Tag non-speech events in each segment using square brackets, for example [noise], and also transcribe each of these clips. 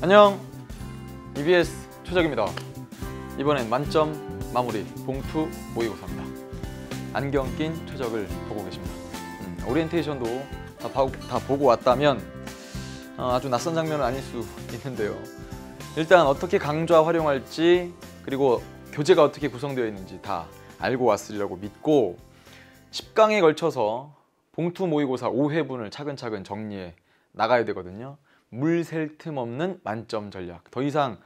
안녕 EBS 최적입니다 이번엔 만점 마무리 봉투 모의고사입니다 안경 낀 최적을 보고 계십니다 음, 오리엔테이션도 다, 바, 다 보고 왔다면 어, 아주 낯선 장면은 아닐 수 있는데요 일단 어떻게 강좌 활용할지 그리고 교재가 어떻게 구성되어 있는지 다 알고 왔으리라고 믿고 10강에 걸쳐서 봉투 모의고사 5회분을 차근차근 정리해 나가야 되거든요. 물 셀 틈 없는 만점 전략. 더 이상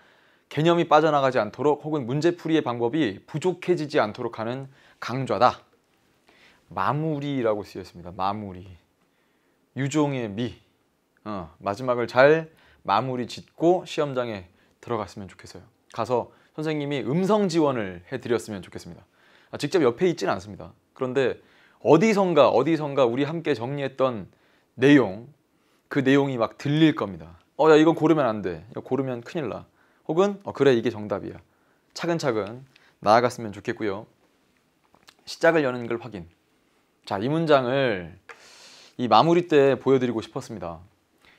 개념이 빠져나가지 않도록 혹은 문제풀이의 방법이 부족해지지 않도록 하는 강좌다. 마무리라고 쓰였습니다. 마무리. 유종의 미. 어, 마지막을 잘 마무리 짓고 시험장에 들어갔으면 좋겠어요. 가서 선생님이 음성 지원을 해드렸으면 좋겠습니다. 아, 직접 옆에 있지는 않습니다. 그런데 어디선가 어디선가 우리 함께 정리했던 내용 그 내용이 막 들릴 겁니다. 어, 야 이건 고르면 안 돼. 이거 고르면 큰일 나. 혹은 어, 그래 이게 정답이야. 차근차근 나아갔으면 좋겠고요. 시작을 여는 걸 확인. 자, 이 문장을 이 마무리 때 보여드리고 싶었습니다.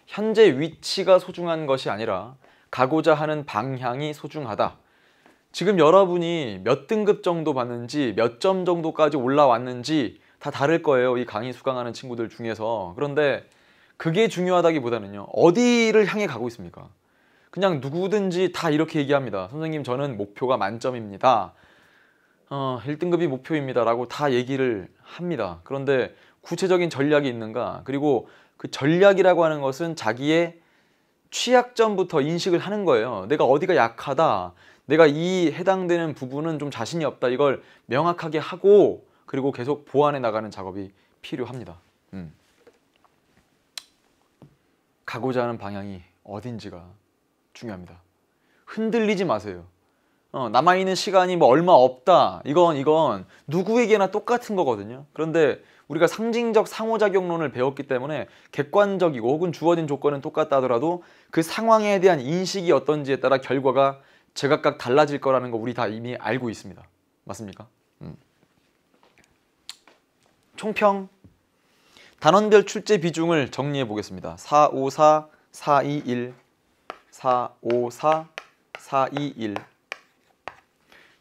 현재 위치가 소중한 것이 아니라 가고자 하는 방향이 소중하다. 지금 여러분이 몇 등급 정도 받는지 몇 점 정도까지 올라왔는지 다 다를 거예요. 이 강의 수강하는 친구들 중에서. 그런데 그게 중요하다기보다는요. 어디를 향해 가고 있습니까? 그냥 누구든지 다 이렇게 얘기합니다. 선생님 저는 목표가 만점입니다. 어, 1등급이 목표입니다. 라고 다 얘기를 합니다. 그런데 구체적인 전략이 있는가? 그리고 그 전략이라고 하는 것은 자기의 취약점부터 인식을 하는 거예요. 내가 어디가 약하다. 내가 이 해당되는 부분은 좀 자신이 없다. 이걸 명확하게 하고 그리고 계속 보완해 나가는 작업이 필요합니다. 음. 가고자 하는 방향이 어딘지가 중요합니다. 흔들리지 마세요. 어, 남아있는 시간이 뭐 얼마 없다. 이건 이건 누구에게나 똑같은 거거든요. 그런데 우리가 상징적 상호작용론을 배웠기 때문에 객관적이고 혹은 주어진 조건은 똑같다 하더라도 그 상황에 대한 인식이 어떤지에 따라 결과가 제각각 달라질 거라는 거 우리 다 이미 알고 있습니다. 맞습니까? 음. 총평 단원별 출제 비중을 정리해 보겠습니다. 4, 5, 4, 4, 2, 1 4, 5, 4, 4, 2,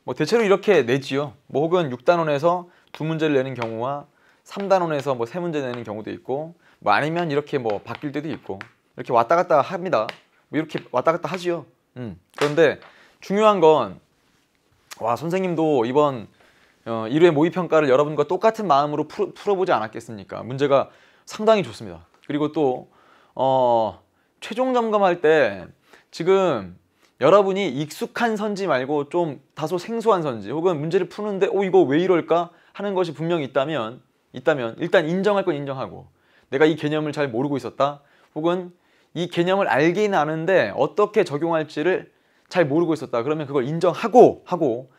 1뭐 대체로 이렇게 내지요. 뭐 혹은 6단원에서 두 문제를 내는 경우와 3단원에서 뭐 세 문제 내는 경우도 있고 뭐 아니면 이렇게 뭐 바뀔 때도 있고 이렇게 왔다 갔다 합니다. 뭐 이렇게 왔다 갔다 하지요. 음. 그런데 중요한 건 와 선생님도 이번 어, 1회 모의 평가를 여러분과 똑같은 마음으로 풀, 풀어보지 않았겠습니까? 문제가 상당히 좋습니다. 그리고 또 어, 최종 점검할 때 지금 여러분이 익숙한 선지 말고 좀 다소 생소한 선지 혹은 문제를 푸는데 오 어, 이거 왜 이럴까 하는 것이 분명히 있다면 있다면 일단 인정할 건 인정하고 내가 이 개념을 잘 모르고 있었다 혹은 이 개념을 알긴 아는데 어떻게 적용할지를 잘 모르고 있었다 그러면 그걸 인정하고 하고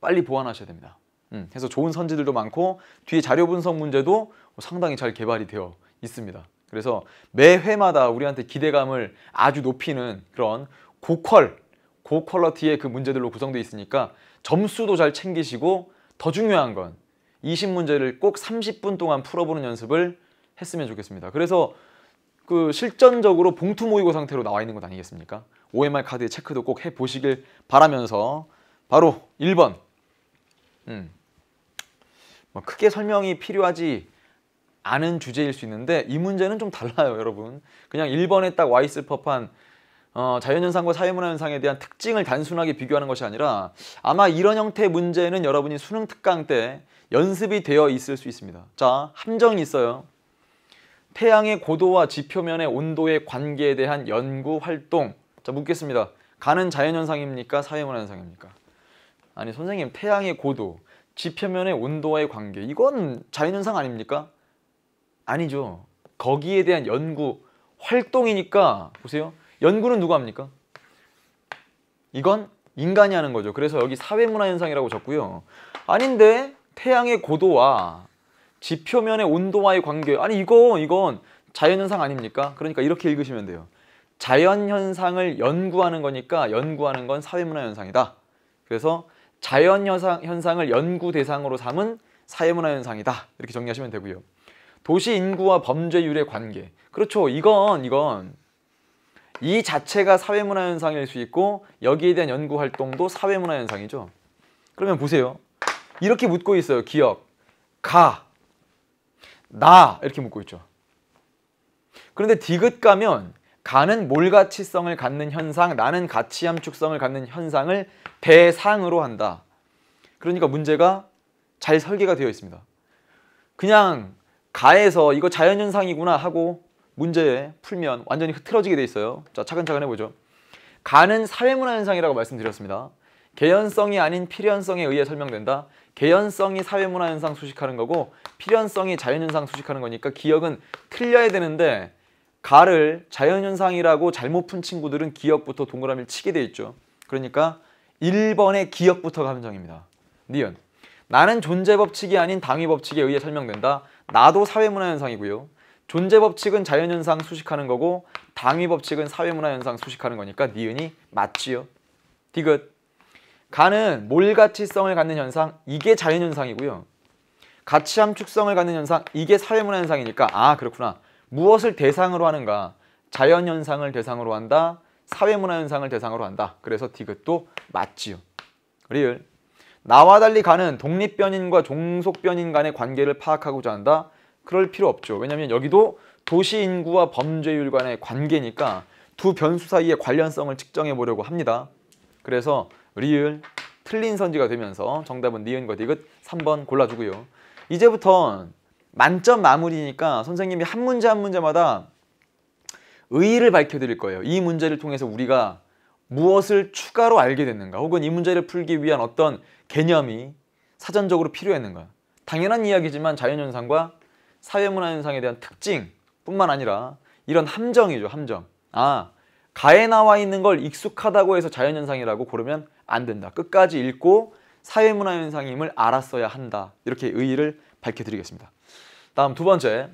빨리 보완하셔야 됩니다 음, 그래서 좋은 선지들도 많고 뒤에 자료 분석 문제도 상당히 잘 개발이 되어 있습니다 그래서 매 회마다 우리한테 기대감을 아주 높이는 그런 고퀄, 고퀄러티의 그 문제들로 구성되어 있으니까 점수도 잘 챙기시고 더 중요한 건 20문제를 꼭 30분 동안 풀어보는 연습을 했으면 좋겠습니다. 그래서 그 실전적으로 봉투 모의고 상태로 나와 있는 것 아니겠습니까? OMR 카드의 체크도 꼭 해보시길 바라면서 바로 1번 음. 뭐 크게 설명이 필요하지 않은 주제일 수 있는데 이 문제는 좀 달라요 여러분 그냥 1번에 딱 와있을 법한 어, 자연현상과 사회문화현상에 대한 특징을 단순하게 비교하는 것이 아니라 아마 이런 형태의 문제는 여러분이 수능 특강 때 연습이 되어 있을 수 있습니다. 자, 함정이 있어요. 태양의 고도와 지표면의 온도의 관계에 대한 연구 활동. 자, 묻겠습니다. 가는 자연현상입니까? 사회문화현상입니까? 아니, 선생님, 태양의 고도, 지표면의 온도와의 관계. 이건 자연현상 아닙니까? 아니죠. 거기에 대한 연구 활동이니까 보세요. 연구는 누가 합니까? 이건 인간이 하는 거죠. 그래서 여기 사회문화 현상이라고 적고요. 아닌데 태양의 고도와 지표면의 온도와의 관계 아니 이거 이건 자연현상 아닙니까? 그러니까 이렇게 읽으시면 돼요. 자연현상을 연구하는 거니까 연구하는 건 사회문화 현상이다. 그래서 자연현상, 을 연구 대상으로 삼은 사회문화 현상이다. 이렇게 정리하시면 되고요. 도시 인구와 범죄율의 관계. 그렇죠. 이건 이건 이 자체가 사회문화 현상일 수 있고 여기에 대한 연구 활동도 사회문화 현상이죠. 그러면 보세요. 이렇게 묻고 있어요. 기억. 가. 나 이렇게 묻고 있죠. 그런데 디귿 가면 가는 몰가치성을 갖는 현상, 나는 가치함축성을 갖는 현상을 대상으로 한다. 그러니까 문제가 잘 설계가 되어 있습니다. 그냥 가에서 이거 자연현상이구나 하고 문제 풀면 완전히 흐트러지게 돼 있어요. 자, 차근차근 해보죠. 간은 사회문화 현상이라고 말씀드렸습니다. 개연성이 아닌 필연성에 의해 설명된다. 개연성이 사회문화 현상 수식하는 거고 필연성이 자연현상 수식하는 거니까 기억은 틀려야 되는데 가를 자연현상이라고 잘못 푼 친구들은 기억부터 동그라미를 치게 돼 있죠. 그러니까 1번의 기억부터 감정입니다. 니은 나는 존재 법칙이 아닌 당위 법칙에 의해 설명된다. 나도 사회문화 현상이고요. 존재 법칙은 자연 현상 수식하는 거고 당위 법칙은 사회 문화 현상 수식하는 거니까 니은이 네 맞지요. 디귿. 가는 몰가치성을 갖는 현상 이게 자연 현상이고요. 가치 함축성을 갖는 현상 이게 사회 문화 현상이니까 아 그렇구나. 무엇을 대상으로 하는가? 자연 현상을 대상으로 한다. 사회 문화 현상을 대상으로 한다. 그래서 디귿도 맞지요. 리을. 나와 달리 가는 독립변인과 종속변인 간의 관계를 파악하고자 한다. 그럴 필요 없죠. 왜냐하면 여기도 도시 인구와 범죄율 간의 관계니까 두 변수 사이의 관련성을 측정해 보려고 합니다. 그래서 리을 틀린 선지가 되면서 정답은 니은과 디귿 3번 골라주고요. 이제부터 만점 마무리니까 선생님이 한 문제 한 문제마다 의의를 밝혀드릴 거예요. 이 문제를 통해서 우리가 무엇을 추가로 알게 됐는가 혹은 이 문제를 풀기 위한 어떤 개념이 사전적으로 필요했는가 당연한 이야기지만 자연현상과 사회문화 현상에 대한 특징뿐만 아니라 이런 함정이죠 함정 아 가에 나와 있는 걸 익숙하다고 해서 자연현상이라고 고르면 안 된다 끝까지 읽고 사회문화 현상임을 알았어야 한다 이렇게 의의를 밝혀드리겠습니다 다음 두 번째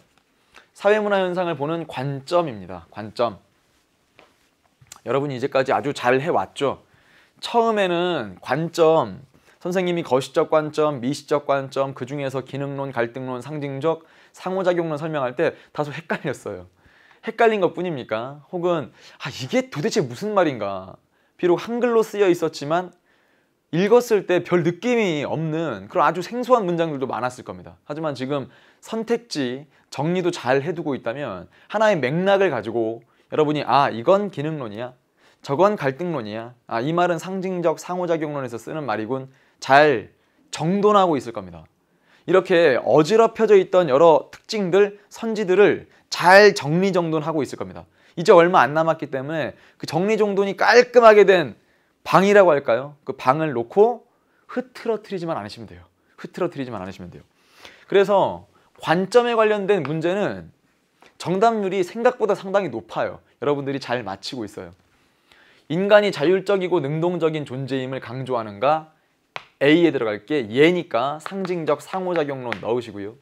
사회문화 현상을 보는 관점입니다 관점 여러분이 이제까지 아주 잘 해왔죠 처음에는 관점 선생님이 거시적 관점, 미시적 관점, 그 중에서 기능론, 갈등론, 상징적, 상호작용론 설명할 때 다소 헷갈렸어요. 헷갈린 것 뿐입니까? 혹은 아 이게 도대체 무슨 말인가? 비록 한글로 쓰여 있었지만 읽었을 때 별 느낌이 없는 그런 아주 생소한 문장들도 많았을 겁니다. 하지만 지금 선택지 정리도 잘 해두고 있다면 하나의 맥락을 가지고 여러분이 아 이건 기능론이야 저건 갈등론이야 아 이 말은 상징적 상호작용론에서 쓰는 말이군 잘 정돈하고 있을 겁니다. 이렇게 어지럽혀져 있던 여러 특징들, 선지들을 잘 정리정돈하고 있을 겁니다. 이제 얼마 안 남았기 때문에 그 정리정돈이 깔끔하게 된 방이라고 할까요? 그 방을 놓고 흐트러트리지만 않으시면 돼요. 흐트러트리지만 않으시면 돼요. 그래서 관점에 관련된 문제는 정답률이 생각보다 상당히 높아요. 여러분들이 잘 맞히고 있어요. 인간이 자율적이고 능동적인 존재임을 강조하는가? A에 들어갈 게 예니까 상징적 상호작용론 넣으시고요.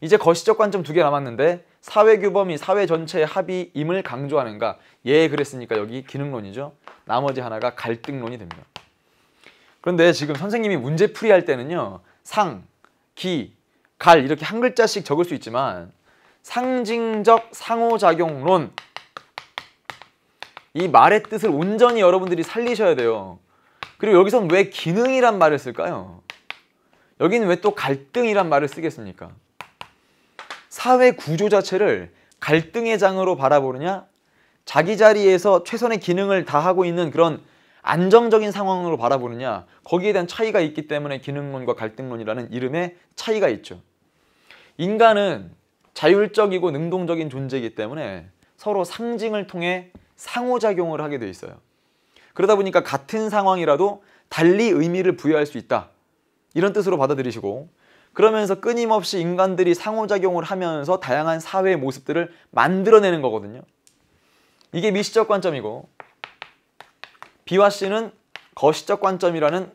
이제 거시적 관점 두 개 남았는데 사회규범이 사회 전체의 합의임을 강조하는가 예 그랬으니까 여기 기능론이죠. 나머지 하나가 갈등론이 됩니다. 그런데 지금 선생님이 문제 풀이할 때는요. 상, 기, 갈 이렇게 한 글자씩 적을 수 있지만 상징적 상호작용론 이 말의 뜻을 온전히 여러분들이 살리셔야 돼요. 그리고 여기선 왜 기능이란 말을 쓸까요? 여기는 왜 또 갈등이란 말을 쓰겠습니까? 사회 구조 자체를 갈등의 장으로 바라보느냐 자기 자리에서 최선의 기능을 다하고 있는 그런 안정적인 상황으로 바라보느냐 거기에 대한 차이가 있기 때문에 기능론과 갈등론이라는 이름의 차이가 있죠. 인간은 자율적이고 능동적인 존재이기 때문에 서로 상징을 통해 상호작용을 하게 돼 있어요. 그러다 보니까 같은 상황이라도 달리 의미를 부여할 수 있다. 이런 뜻으로 받아들이시고 그러면서 끊임없이 인간들이 상호작용을 하면서 다양한 사회의 모습들을 만들어내는 거거든요. 이게 미시적 관점이고 B와 C는 거시적 관점이라는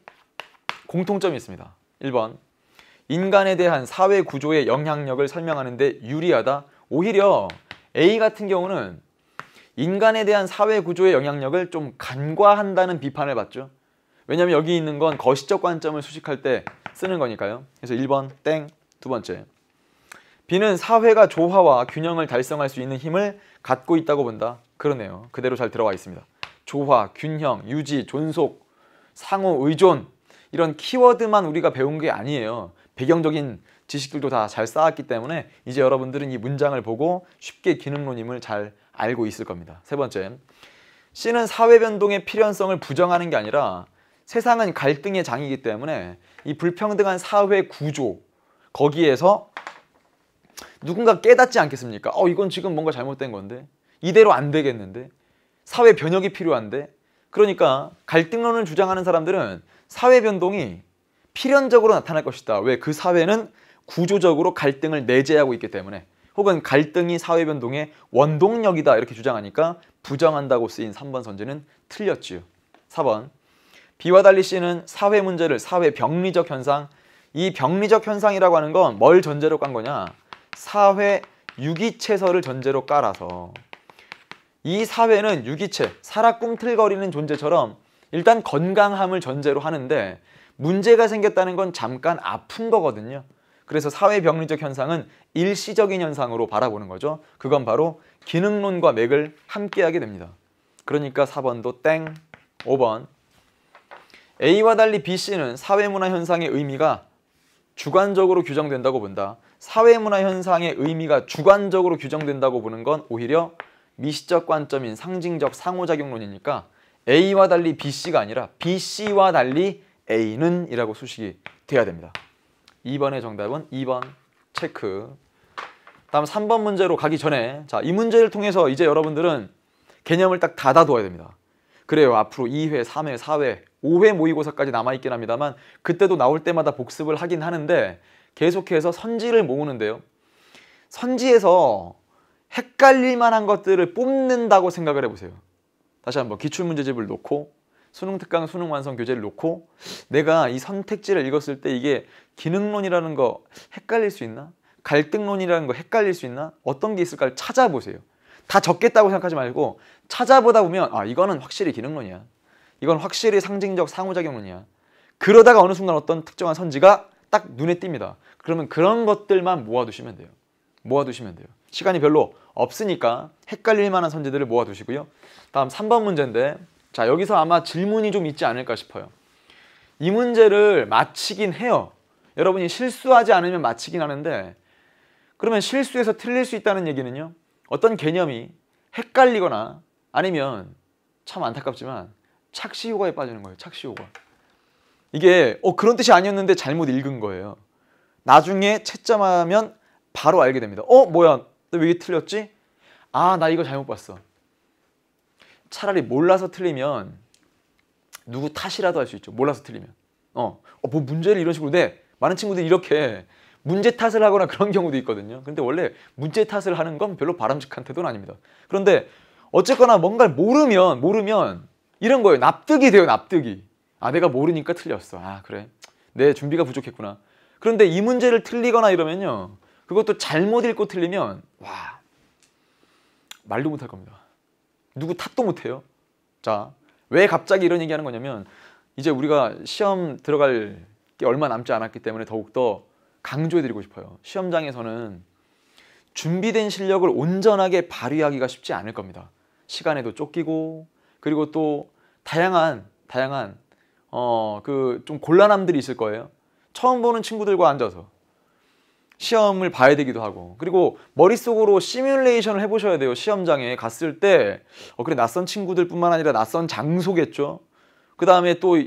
공통점이 있습니다. 1번 인간에 대한 사회 구조의 영향력을 설명하는 데 유리하다. 오히려 A 같은 경우는 인간에 대한 사회 구조의 영향력을 좀 간과한다는 비판을 받죠. 왜냐하면 여기 있는 건 거시적 관점을 수식할 때 쓰는 거니까요. 그래서 1번 땡, 두 번째. 비는 사회가 조화와 균형을 달성할 수 있는 힘을 갖고 있다고 본다. 그러네요. 그대로 잘 들어와 있습니다. 조화, 균형, 유지, 존속, 상호 의존 이런 키워드만 우리가 배운 게 아니에요. 배경적인 지식들도 다 잘 쌓았기 때문에 이제 여러분들은 이 문장을 보고 쉽게 기능론임을 잘 알고 있을 겁니다. 세 번째, C는 사회 변동의 필연성을 부정하는 게 아니라 세상은 갈등의 장이기 때문에 이 불평등한 사회 구조 거기에서 누군가 깨닫지 않겠습니까? 어 이건 지금 뭔가 잘못된 건데 이대로 안 되겠는데 사회 변혁이 필요한데 그러니까 갈등론을 주장하는 사람들은 사회 변동이 필연적으로 나타날 것이다. 왜 그 사회는 구조적으로 갈등을 내재하고 있기 때문에 혹은 갈등이 사회 변동의 원동력이다 이렇게 주장하니까 부정한다고 쓰인 3번 선제는 틀렸지요. 4번 비와 달리 씨는 사회 문제를 사회 병리적 현상 이 병리적 현상이라고 하는 건 뭘 전제로 깐 거냐 사회 유기체설을 전제로 깔아서 이 사회는 유기체, 살아 꿈틀거리는 존재처럼 일단 건강함을 전제로 하는데 문제가 생겼다는 건 잠깐 아픈 거거든요. 그래서 사회병리적 현상은 일시적인 현상으로 바라보는 거죠. 그건 바로 기능론과 맥을 함께하게 됩니다. 그러니까 4번도 땡, 5번 A와 달리 b c 는 사회문화 현상의 의미가 주관적으로 규정된다고 본다. 사회문화 현상의 의미가 주관적으로 규정된다고 보는 건 오히려 미시적 관점인 상징적 상호작용론이니까 A와 달리 b c 가 아니라 BC와 달리 A는 이라고 수식이 돼야 됩니다. 2번의 정답은 2번 체크. 다음 3번 문제로 가기 전에 자, 이 문제를 통해서 이제 여러분들은 개념을 딱닫아둬야 됩니다. 그래요. 앞으로 2회, 3회, 4회, 5회 모의고사까지 남아있긴 합니다만 그때도 나올 때마다 복습을 하긴 하는데 계속해서 선지를 모으는데요. 선지에서 헷갈릴만한 것들을 뽑는다고 생각을 해보세요. 다시 한번 기출문제집을 놓고 수능 특강 수능 완성 교재를 놓고 내가 이 선택지를 읽었을 때 이게 기능론이라는 거 헷갈릴 수 있나? 갈등론이라는 거 헷갈릴 수 있나? 어떤 게 있을까를 찾아보세요. 다 적겠다고 생각하지 말고 찾아보다 보면 아 이거는 확실히 기능론이야. 이건 확실히 상징적 상호작용론이야. 그러다가 어느 순간 어떤 특정한 선지가 딱 눈에 띕니다. 그러면 그런 것들만 모아두시면 돼요. 모아두시면 돼요. 시간이 별로 없으니까 헷갈릴 만한 선지들을 모아두시고요. 다음 3번 문제인데 자, 여기서 아마 질문이 좀 있지 않을까 싶어요. 이 문제를 마치긴 해요. 여러분이 실수하지 않으면 마치긴 하는데 그러면 실수해서 틀릴 수 있다는 얘기는요. 어떤 개념이 헷갈리거나 아니면 참 안타깝지만 착시효과에 빠지는 거예요. 착시효과. 이게 어 그런 뜻이 아니었는데 잘못 읽은 거예요. 나중에 채점하면 바로 알게 됩니다. 어 뭐야 왜 이게 틀렸지? 아 나 이거 잘못 봤어. 차라리 몰라서 틀리면 누구 탓이라도 할 수 있죠. 몰라서 틀리면. 어, 어, 뭐 문제를 이런 식으로 내 많은 친구들이 이렇게 문제 탓을 하거나 그런 경우도 있거든요. 근데 원래 문제 탓을 하는 건 별로 바람직한 태도는 아닙니다. 그런데 어쨌거나 뭔가를 모르면 모르면 이런 거예요. 납득이 돼요. 납득이. 아 내가 모르니까 틀렸어. 아 그래. 내 준비가 부족했구나. 그런데 이 문제를 틀리거나 이러면요. 그것도 잘못 읽고 틀리면 와 말도 못 할 겁니다. 누구 탓도 못해요. 자, 왜 갑자기 이런 얘기하는 거냐면 이제 우리가 시험 들어갈 게 얼마 남지 않았기 때문에 더욱더 강조해드리고 싶어요. 시험장에서는 준비된 실력을 온전하게 발휘하기가 쉽지 않을 겁니다. 시간에도 쫓기고 그리고 또 다양한 다양한 어 그 좀 곤란함들이 있을 거예요. 처음 보는 친구들과 앉아서 시험을 봐야 되기도 하고 그리고 머릿속으로 시뮬레이션을 해보셔야 돼요 시험장에 갔을 때 어, 그래 낯선 친구들 뿐만 아니라 낯선 장소겠죠 그 다음에 또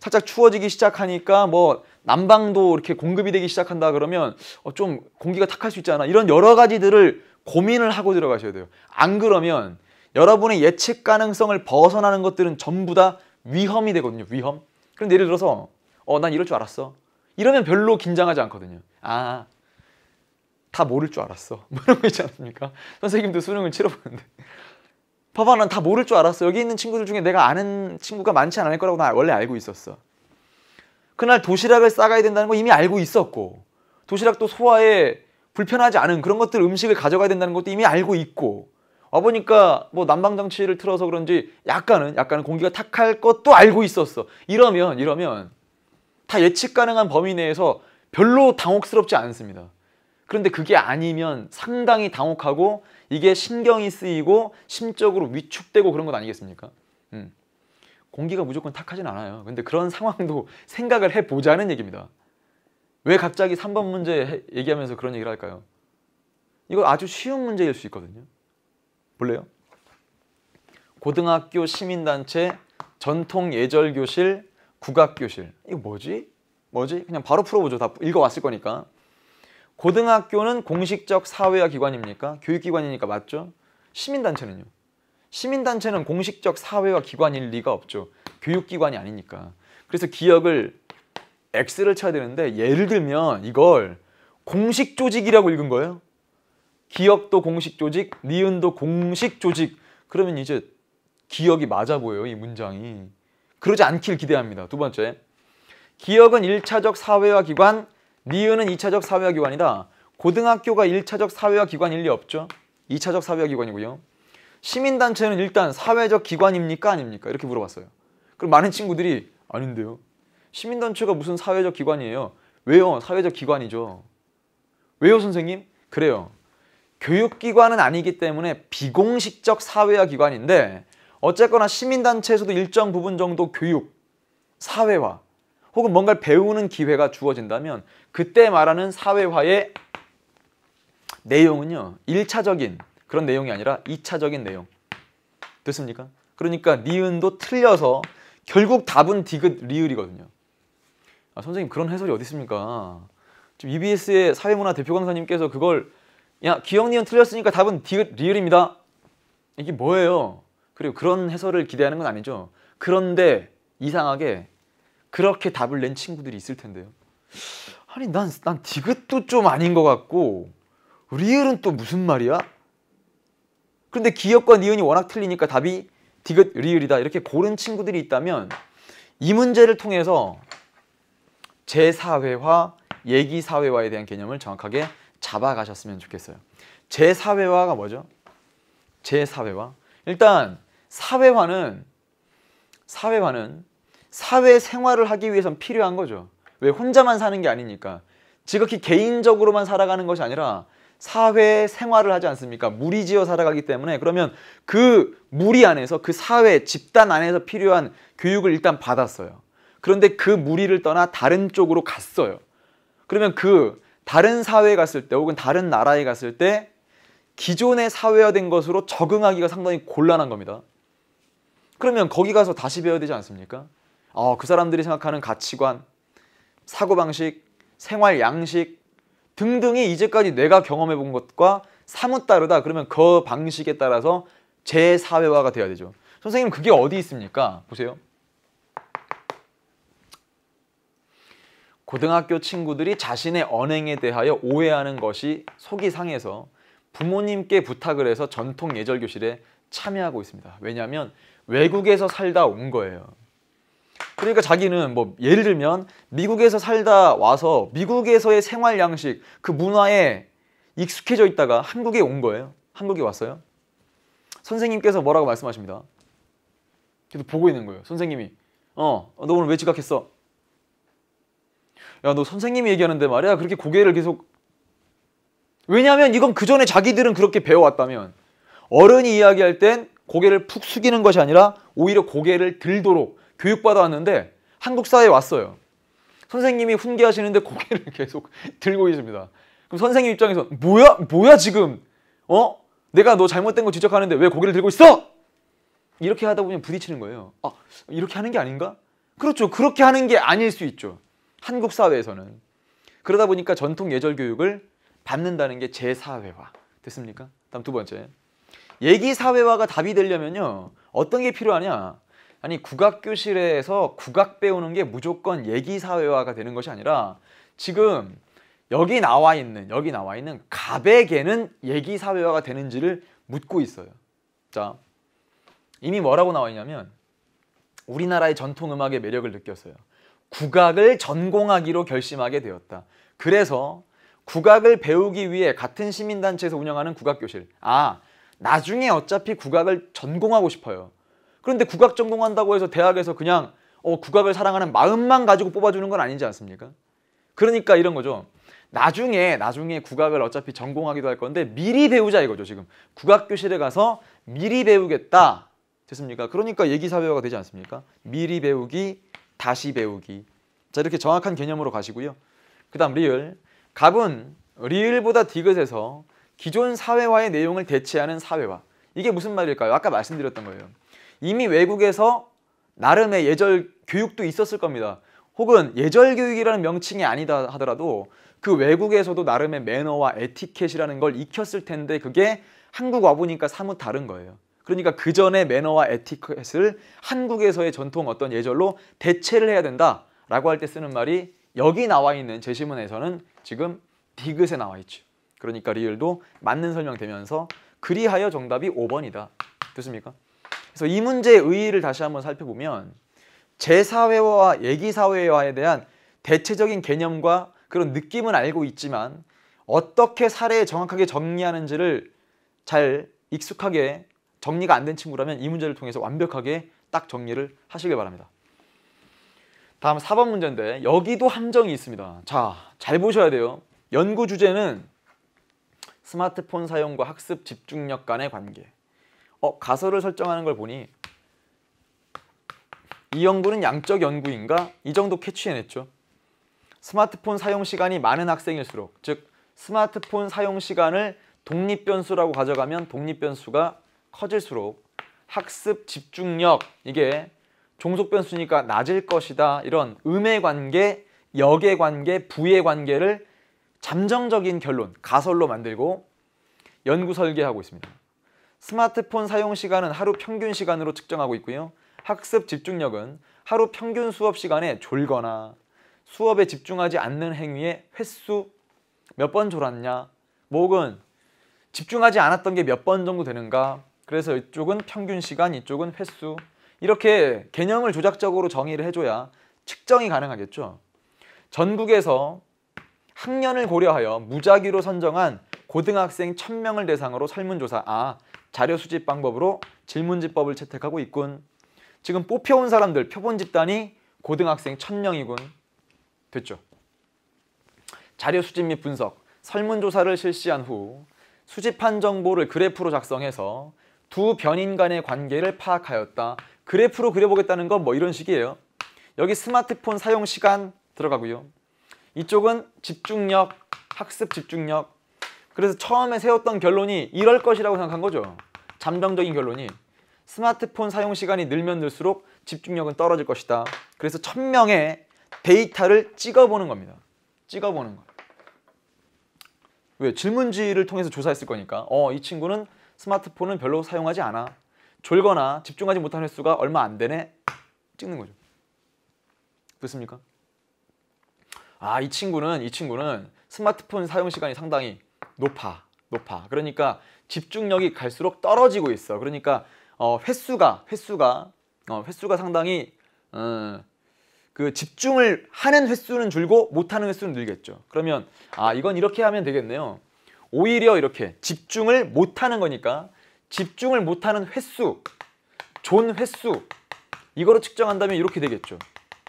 살짝 추워지기 시작하니까 뭐 난방도 이렇게 공급이 되기 시작한다 그러면 어, 좀 공기가 탁할 수 있잖아 이런 여러 가지들을 고민을 하고 들어가셔야 돼요 안 그러면 여러분의 예측 가능성을 벗어나는 것들은 전부 다 위험이 되거든요 위험 그럼 예를 들어서 어 난 이럴 줄 알았어 이러면 별로 긴장하지 않거든요 아다 모를 줄 알았어. [laughs] 뭐 이런 거 있지 않습니까? 선생님도 수능을 치러보는데. 봐봐, 난 다 모를 줄 알았어. 여기 있는 친구들 중에 내가 아는 친구가 많지 않을 거라고 나 원래 알고 있었어. 그날 도시락을 싸가야 된다는 거 이미 알고 있었고, 도시락도 소화에 불편하지 않은 그런 것들 음식을 가져가야 된다는 것도 이미 알고 있고, 와보니까 뭐 난방장치를 틀어서 그런지 약간은, 약간은 공기가 탁할 것도 알고 있었어. 이러면, 이러면 다 예측 가능한 범위 내에서 별로 당혹스럽지 않습니다. 그런데 그게 아니면 상당히 당혹하고 이게 신경이 쓰이고 심적으로 위축되고 그런 것 아니겠습니까? 음. 공기가 무조건 탁하진 않아요. 근데 그런 [laughs] 상황도 생각을 해보자는 얘기입니다. 왜 갑자기 3번 문제 얘기하면서 그런 얘기를 할까요? 이거 아주 쉬운 문제일 수 있거든요. 볼래요? 고등학교 시민단체 전통 예절교실 국악교실 이거 뭐지? 뭐지? 그냥 바로 풀어보죠. 다 읽어왔을 거니까. 고등학교는 공식적 사회와 기관입니까? 교육기관이니까 맞죠? 시민단체는요? 시민단체는 공식적 사회와 기관일 리가 없죠. 교육기관이 아니니까. 그래서 기억을 X를 쳐야 되는데 예를 들면 이걸 공식 조직이라고 읽은 거예요. 기억도 공식 조직, 니은도 공식 조직. 그러면 이제 기억이 맞아 보여요, 이 문장이. 그러지 않길 기대합니다. 두 번째, 기억은 일차적 사회와 기관, 니은은 2차적 사회화 기관이다. 고등학교가 1차적 사회화 기관일 리 없죠. 2차적 사회화 기관이고요. 시민단체는 일단 사회적 기관입니까 아닙니까? 이렇게 물어봤어요. 그럼 많은 친구들이 아닌데요. 시민단체가 무슨 사회적 기관이에요? 왜요? 사회적 기관이죠. 왜요 선생님? 그래요. 교육기관은 아니기 때문에 비공식적 사회화 기관인데 어쨌거나 시민단체에서도 일정 부분 정도 교육, 사회화, 혹은 뭔가를 배우는 기회가 주어진다면 그때 말하는 사회화의 내용은요. 1차적인 그런 내용이 아니라 2차적인 내용. 됐습니까? 그러니까 니은도 틀려서 결국 답은 디귿 리을이거든요. 아, 선생님 그런 해설이 어디 있습니까? 지금 EBS의 사회문화 대표 강사님께서 그걸 야 기억 니은 틀렸으니까 답은 디귿 리을입니다. 이게 뭐예요? 그리고 그런 해설을 기대하는 건 아니죠. 그런데 이상하게 그렇게 답을 낸 친구들이 있을 텐데요. 아니 난 난 디귿도 좀 아닌 것 같고 리을은 또 무슨 말이야? 그런데 기억과 니은이 워낙 틀리니까 답이 디귿 리을이다 이렇게 고른 친구들이 있다면 이 문제를 통해서 제사회화 얘기사회화에 대한 개념을 정확하게 잡아가셨으면 좋겠어요. 제사회화가 뭐죠? 제사회화. 일단 사회화는 사회화는 사회 생활을 하기 위해선 필요한 거죠. 왜 혼자만 사는 게 아니니까. 지극히 개인적으로만 살아가는 것이 아니라 사회 생활을 하지 않습니까? 무리지어 살아가기 때문에 그러면 그 무리 안에서 그 사회 집단 안에서 필요한 교육을 일단 받았어요. 그런데 그 무리를 떠나 다른 쪽으로 갔어요. 그러면 그 다른 사회에 갔을 때 혹은 다른 나라에 갔을 때 기존의 사회화된 것으로 적응하기가 상당히 곤란한 겁니다. 그러면 거기 가서 다시 배워야 되지 않습니까? 어, 그 사람들이 생각하는 가치관, 사고방식, 생활 양식 등등이 이제까지 내가 경험해 본 것과 사뭇 다르다. 그러면 그 방식에 따라서 재사회화가 돼야 되죠. 선생님 그게 어디 있습니까? 보세요. 고등학교 친구들이 자신의 언행에 대하여 오해하는 것이 속이 상해서 부모님께 부탁을 해서 전통 예절 교실에 참여하고 있습니다. 왜냐하면 외국에서 살다 온 거예요. 그러니까 자기는 뭐 예를 들면 미국에서 살다 와서 미국에서의 생활 양식 그 문화에 익숙해져 있다가 한국에 온 거예요. 한국에 왔어요. 선생님께서 뭐라고 말씀하십니다. 계속 보고 있는 거예요. 선생님이 어, 어, 너 오늘 왜 지각했어? 야, 너 선생님이 얘기하는데 말이야. 그렇게 고개를 계속 왜냐하면 이건 그 전에 자기들은 그렇게 배워왔다면 어른이 이야기할 땐 고개를 푹 숙이는 것이 아니라 오히려 고개를 들도록 교육받아 왔는데 한국 사회에 왔어요. 선생님이 훈계하시는데 고개를 [laughs] 계속 들고 계십니다 그럼 선생님 입장에서 뭐야? 뭐야 지금? 어? 내가 너 잘못된 거 지적하는데 왜 고개를 들고 있어? 이렇게 하다 보면 부딪히는 거예요. 아, 이렇게 하는 게 아닌가? 그렇죠. 그렇게 하는 게 아닐 수 있죠. 한국 사회에서는. 그러다 보니까 전통 예절 교육을 받는다는 게 제사회화. 됐습니까? 다음 두 번째. 얘기 사회화가 답이 되려면요. 어떤 게 필요하냐? 아니 국악교실에서 국악 배우는 게 무조건 예기사회화가 되는 것이 아니라 지금 여기 나와 있는 여기 나와 있는 갑에게는 예기사회화가 되는지를 묻고 있어요. 자 이미 뭐라고 나와 있냐면 우리나라의 전통음악의 매력을 느꼈어요. 국악을 전공하기로 결심하게 되었다. 그래서 국악을 배우기 위해 같은 시민단체에서 운영하는 국악교실 아 나중에 어차피 국악을 전공하고 싶어요. 그런데 국악 전공한다고 해서 대학에서 그냥 어, 국악을 사랑하는 마음만 가지고 뽑아주는 건 아니지 않습니까? 그러니까 이런 거죠. 나중에 나중에 국악을 어차피 전공하기도 할 건데 미리 배우자 이거죠 지금 국악 교실에 가서 미리 배우겠다 됐습니까? 그러니까 얘기사회화가 되지 않습니까? 미리 배우기 다시 배우기 자 이렇게 정확한 개념으로 가시고요. 그다음 리을 갑은 리을보다 디귿에서 기존 사회화의 내용을 대체하는 사회화 이게 무슨 말일까요? 아까 말씀드렸던 거예요. 이미 외국에서 나름의 예절 교육도 있었을 겁니다. 혹은 예절 교육이라는 명칭이 아니다 하더라도 그 외국에서도 나름의 매너와 에티켓이라는 걸 익혔을 텐데 그게 한국 와보니까 사뭇 다른 거예요. 그러니까 그 전에 매너와 에티켓을 한국에서의 전통 어떤 예절로 대체를 해야 된다라고 할 때 쓰는 말이 여기 나와 있는 제시문에서는 지금 디귿에 나와 있죠. 그러니까 리을도 맞는 설명되면서 그리하여 정답이 5번이다. 됐습니까? 그래서 이 문제의 의의를 다시 한번 살펴보면 제사회와 예기사회와에 대한 대체적인 개념과 그런 느낌은 알고 있지만 어떻게 사례에 정확하게 정리하는지를 잘 익숙하게 정리가 안 된 친구라면 이 문제를 통해서 완벽하게 딱 정리를 하시길 바랍니다. 다음 4번 문제인데 여기도 함정이 있습니다. 자, 잘 보셔야 돼요. 연구 주제는 스마트폰 사용과 학습 집중력 간의 관계 어, 가설을 설정하는 걸 보니 이 연구는 양적 연구인가? 이 정도 캐치해냈죠. 스마트폰 사용 시간이 많은 학생일수록 즉 스마트폰 사용 시간을 독립 변수라고 가져가면 독립 변수가 커질수록 학습 집중력 이게 종속 변수니까 낮을 것이다 이런 음의 관계, 역의 관계, 부의 관계를 잠정적인 결론, 가설로 만들고 연구 설계하고 있습니다. 스마트폰 사용 시간은 하루 평균 시간으로 측정하고 있고요. 학습 집중력은 하루 평균 수업 시간에 졸거나 수업에 집중하지 않는 행위의 횟수 몇 번 졸았냐 목은 집중하지 않았던 게 몇 번 정도 되는가 그래서 이쪽은 평균 시간 이쪽은 횟수 이렇게 개념을 조작적으로 정의를 해줘야 측정이 가능하겠죠 전국에서 학년을 고려하여 무작위로 선정한 고등학생 천명을 대상으로 설문조사 아 자료 수집 방법으로 질문지법을 채택하고 있군. 지금 뽑혀온 사람들 표본 집단이 고등학생 천명이군 됐죠. 자료 수집 및 분석, 설문조사를 실시한 후 수집한 정보를 그래프로 작성해서 두 변인 간의 관계를 파악하였다. 그래프로 그려보겠다는 건 뭐 이런 식이에요. 여기 스마트폰 사용 시간 들어가고요. 이쪽은 집중력, 학습 집중력, 그래서 처음에 세웠던 결론이 이럴 것이라고 생각한 거죠. 잠정적인 결론이 스마트폰 사용 시간이 늘면 늘수록 집중력은 떨어질 것이다. 그래서 천명의 데이터를 찍어보는 겁니다. 찍어보는 거. 왜? 질문지를 통해서 조사했을 거니까. 어, 이 친구는 스마트폰은 별로 사용하지 않아. 졸거나 집중하지 못하는 횟수가 얼마 안 되네. 찍는 거죠. 됐습니까? 아, 이 친구는 이 친구는 스마트폰 사용 시간이 상당히 높아 높아 그러니까 집중력이 갈수록 떨어지고 있어 그러니까 어, 횟수가 횟수가 어, 횟수가 상당히 어, 그 집중을 하는 횟수는 줄고 못하는 횟수는 늘겠죠 그러면 아 이건 이렇게 하면 되겠네요 오히려 이렇게 집중을 못하는 거니까 집중을 못하는 횟수 존 횟수 이거로 측정한다면 이렇게 되겠죠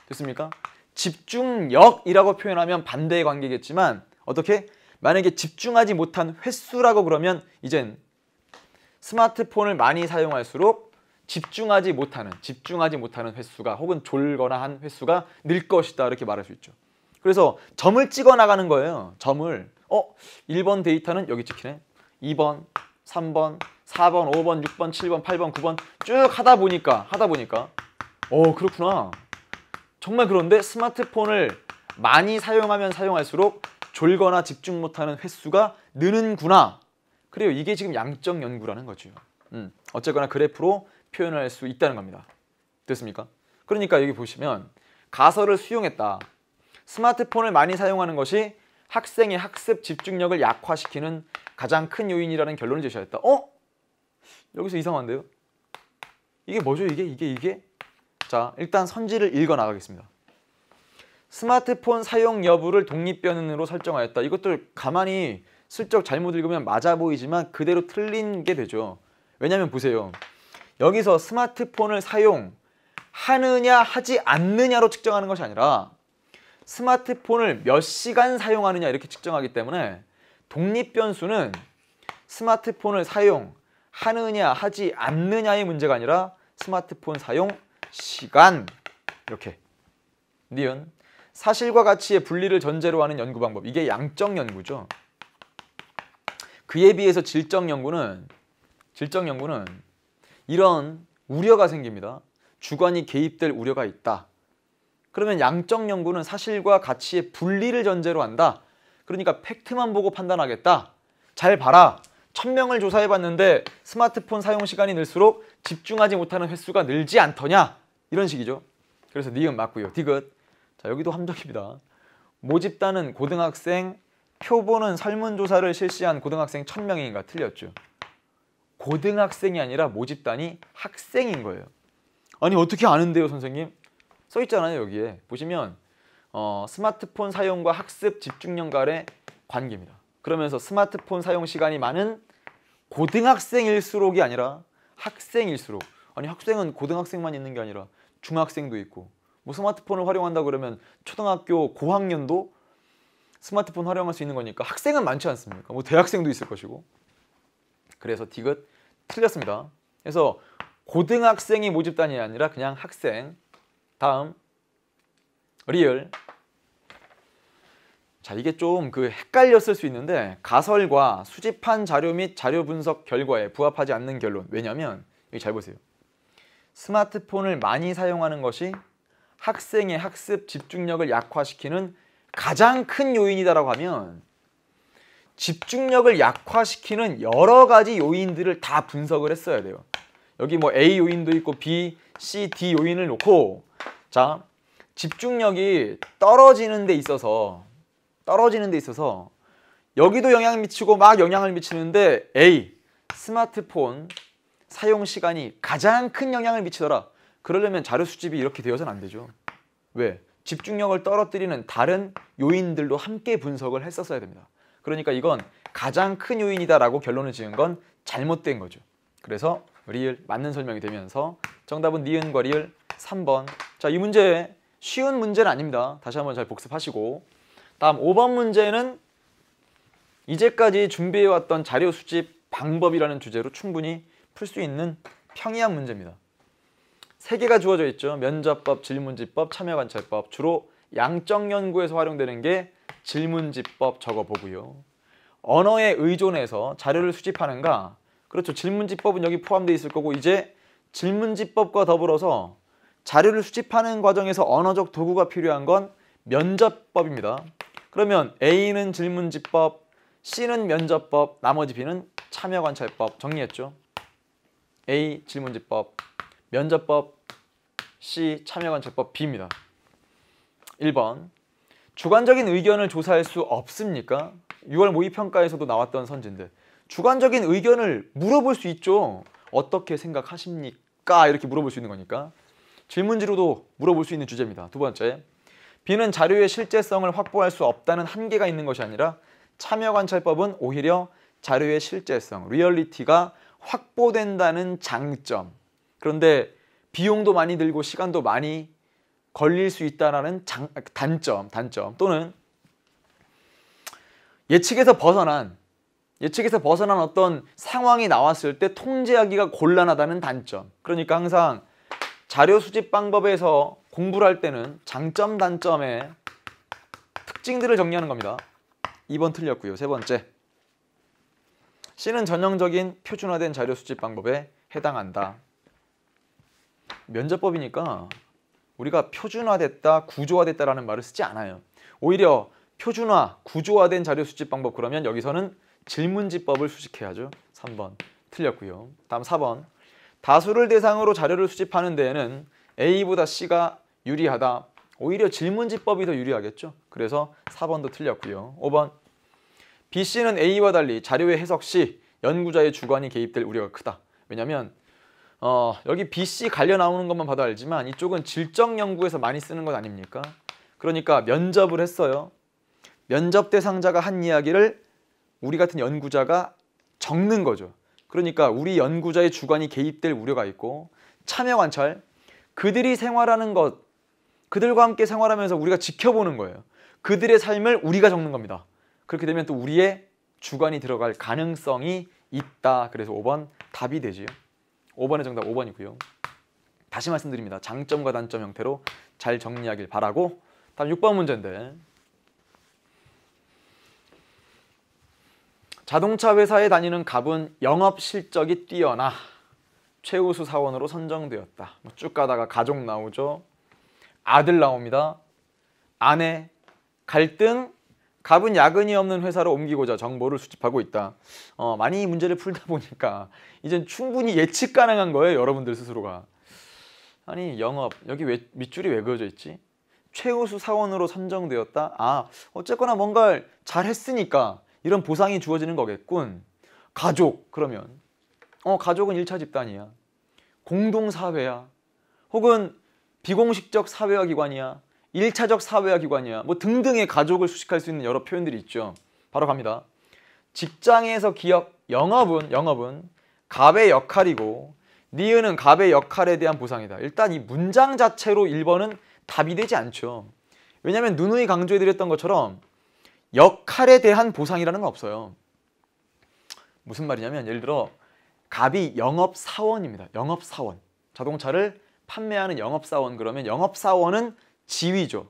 됐습니까? 집중력이라고 표현하면 반대의 관계겠지만 어떻게? 만약에 집중하지 못한 횟수라고 그러면 이젠 스마트폰을 많이 사용할수록 집중하지 못하는 집중하지 못하는 횟수가 혹은 졸거나 한 횟수가 늘 것이다 이렇게 말할 수 있죠. 그래서 점을 찍어 나가는 거예요. 점을 어 1번 데이터는 여기 찍히네. 2번, 3번, 4번, 5번, 6번, 7번, 8번, 9번 쭉 하다 보니까 하다 보니까 어 그렇구나. 정말 그런데 스마트폰을 많이 사용하면 사용할수록 졸거나 집중 못하는 횟수가 느는구나. 그래요. 이게 지금 양적 연구라는 거죠. 음, 어쨌거나 그래프로 표현할 수 있다는 겁니다. 됐습니까? 그러니까 여기 보시면 가설을 수용했다. 스마트폰을 많이 사용하는 것이 학생의 학습 집중력을 약화시키는 가장 큰 요인이라는 결론을 제시하였다. 어? 여기서 이상한데요? 이게 뭐죠? 이게 이게 이게? 자, 일단 선지를 읽어 나가겠습니다. 스마트폰 사용 여부를 독립변으로 설정하였다. 이것들 가만히 슬쩍 잘못 읽으면 맞아 보이지만 그대로 틀린 게 되죠. 왜냐하면 보세요. 여기서 스마트폰을 사용하느냐 하지 않느냐로 측정하는 것이 아니라 스마트폰을 몇 시간 사용하느냐 이렇게 측정하기 때문에 독립변수는 스마트폰을 사용하느냐 하지 않느냐의 문제가 아니라 스마트폰 사용 시간 이렇게 니은 사실과 가치의 분리를 전제로 하는 연구 방법. 이게 양적 연구죠. 그에 비해서 질적 연구는 질적 연구는 이런 우려가 생깁니다. 주관이 개입될 우려가 있다. 그러면 양적 연구는 사실과 가치의 분리를 전제로 한다. 그러니까 팩트만 보고 판단하겠다. 잘 봐라. 천명을 조사해봤는데 스마트폰 사용 시간이 늘수록 집중하지 못하는 횟수가 늘지 않더냐. 이런 식이죠. 그래서 니은 맞고요. 디귿. 자 여기도 함정입니다. 모집단은 고등학생, 표본은 설문조사를 실시한 고등학생 1000명인가 틀렸죠. 고등학생이 아니라 모집단이 학생인 거예요. 아니 어떻게 아는데요 선생님? 써 있잖아요 여기에 보시면 어, 스마트폰 사용과 학습 집중력 간의 관계입니다. 그러면서 스마트폰 사용 시간이 많은 고등학생일수록이 아니라 학생일수록 아니 학생은 고등학생만 있는 게 아니라 중학생도 있고 뭐 스마트폰을 활용한다 그러면 초등학교 고학년도 스마트폰 활용할 수 있는 거니까 학생은 많지 않습니까? 뭐 대학생도 있을 것이고. 그래서 디귿 틀렸습니다. 그래서 고등학생이 모집단이 아니라 그냥 학생. 다음 리얼. 자, 이게 좀 그 헷갈렸을 수 있는데 가설과 수집한 자료 및 자료 분석 결과에 부합하지 않는 결론. 왜냐면 하 여기 잘 보세요. 스마트폰을 많이 사용하는 것이 학생의 학습 집중력을 약화시키는 가장 큰 요인이다라고 하면 집중력을 약화시키는 여러 가지 요인들을 다 분석을 했어야 돼요. 여기 뭐 A 요인도 있고 B, C, D 요인을 놓고 자 집중력이 떨어지는 데 있어서 떨어지는 데 있어서 여기도 영향 을 미치고 막 영향을 미치는데 A 스마트폰 사용 시간이 가장 큰 영향을 미치더라. 그러려면 자료 수집이 이렇게 되어서는 안 되죠. 왜? 집중력을 떨어뜨리는 다른 요인들도 함께 분석을 했었어야 됩니다. 그러니까 이건 가장 큰 요인이다라고 결론을 지은 건 잘못된 거죠. 그래서 리을 맞는 설명이 되면서 정답은 니은과 리을 3번. 자, 이 문제 쉬운 문제는 아닙니다. 다시 한번 잘 복습하시고 다음 5번 문제는 이제까지 준비해왔던 자료 수집 방법이라는 주제로 충분히 풀 수 있는 평이한 문제입니다. 세개가 주어져 있죠. 면접법, 질문지법, 참여관찰법. 주로 양적 연구에서 활용되는 게 질문지법 적어보고요. 언어에 의존해서 자료를 수집하는가? 그렇죠. 질문지법은 여기 포함되어 있을 거고 이제 질문지법과 더불어서 자료를 수집하는 과정에서 언어적 도구가 필요한 건 면접법입니다. 그러면 A는 질문지법, C는 면접법, 나머지 B는 참여관찰법 정리했죠. A 질문지법, 면접법 C. 참여관찰법 B입니다. 1번 주관적인 의견을 조사할 수 없습니까? 6월 모의평가에서도 나왔던 선진들 주관적인 의견을 물어볼 수 있죠. 어떻게 생각하십니까? 이렇게 물어볼 수 있는 거니까 질문지로도 물어볼 수 있는 주제입니다. 두 번째, B는 자료의 실제성을 확보할 수 없다는 한계가 있는 것이 아니라 참여관찰법은 오히려 자료의 실제성, 리얼리티가 확보된다는 장점, 그런데 비용도 많이 들고 시간도 많이 걸릴 수 있다라는 장, 단점, 단점 또는 예측에서 벗어난 예측에서 벗어난 어떤 상황이 나왔을 때 통제하기가 곤란하다는 단점. 그러니까 항상 자료 수집 방법에서 공부를 할 때는 장점, 단점의 특징들을 정리하는 겁니다. 2번 틀렸고요. 세 번째. C는 전형적인 표준화된 자료 수집 방법에 해당한다. 면접법이니까 우리가 표준화됐다, 구조화됐다라는 말을 쓰지 않아요. 오히려 표준화, 구조화된 자료 수집 방법 그러면 여기서는 질문지법을 수식해야죠. 3번 틀렸고요. 다음 4번 다수를 대상으로 자료를 수집하는 데에는 A보다 C가 유리하다. 오히려 질문지법이 더 유리하겠죠. 그래서 4번도 틀렸고요. 5번 b c 는 A와 달리 자료의 해석 시 연구자의 주관이 개입될 우려가 크다. 왜냐하면 어, 여기 BC 갈려 나오는 것만 봐도 알지만 이쪽은 질적 연구에서 많이 쓰는 것 아닙니까? 그러니까 면접을 했어요. 면접 대상자가 한 이야기를 우리 같은 연구자가 적는 거죠. 그러니까 우리 연구자의 주관이 개입될 우려가 있고 참여 관찰, 그들이 생활하는 것, 그들과 함께 생활하면서 우리가 지켜보는 거예요. 그들의 삶을 우리가 적는 겁니다. 그렇게 되면 또 우리의 주관이 들어갈 가능성이 있다. 그래서 5번 답이 되지요. 5번의 정답 5번이고요. 다시 말씀드립니다. 장점과 단점 형태로 잘 정리하길 바라고 다음 6번 문제인데 자동차 회사에 다니는 갑은 영업 실적이 뛰어나 최우수 사원으로 선정되었다. 뭐 쭉 가다가 가족 나오죠. 아들 나옵니다. 아내 갈등 갑은 야근이 없는 회사로 옮기고자 정보를 수집하고 있다. 어, 많이 문제를 풀다 보니까 이젠 충분히 예측 가능한 거예요. 여러분들 스스로가. 아니 영업 여기 왜, 밑줄이 왜 그어져 있지? 최우수 사원으로 선정되었다. 아 어쨌거나 뭔가 잘했으니까 이런 보상이 주어지는 거겠군. 가족 그러면 어 가족은 1차 집단이야. 공동사회야. 혹은 비공식적 사회화 기관이야. 일차적 사회화 기관이야 뭐 등등의 가족을 수식할 수 있는 여러 표현들이 있죠 바로 갑니다 직장에서 기업 영업은 영업은 갑의 역할이고 니은은 갑의 역할에 대한 보상이다 일단 이 문장 자체로 1번은 답이 되지 않죠 왜냐하면 누누이 강조해드렸던 것처럼 역할에 대한 보상이라는 건 없어요 무슨 말이냐면 예를 들어 갑이 영업사원입니다 영업사원 자동차를 판매하는 영업사원 그러면 영업사원은 지위죠.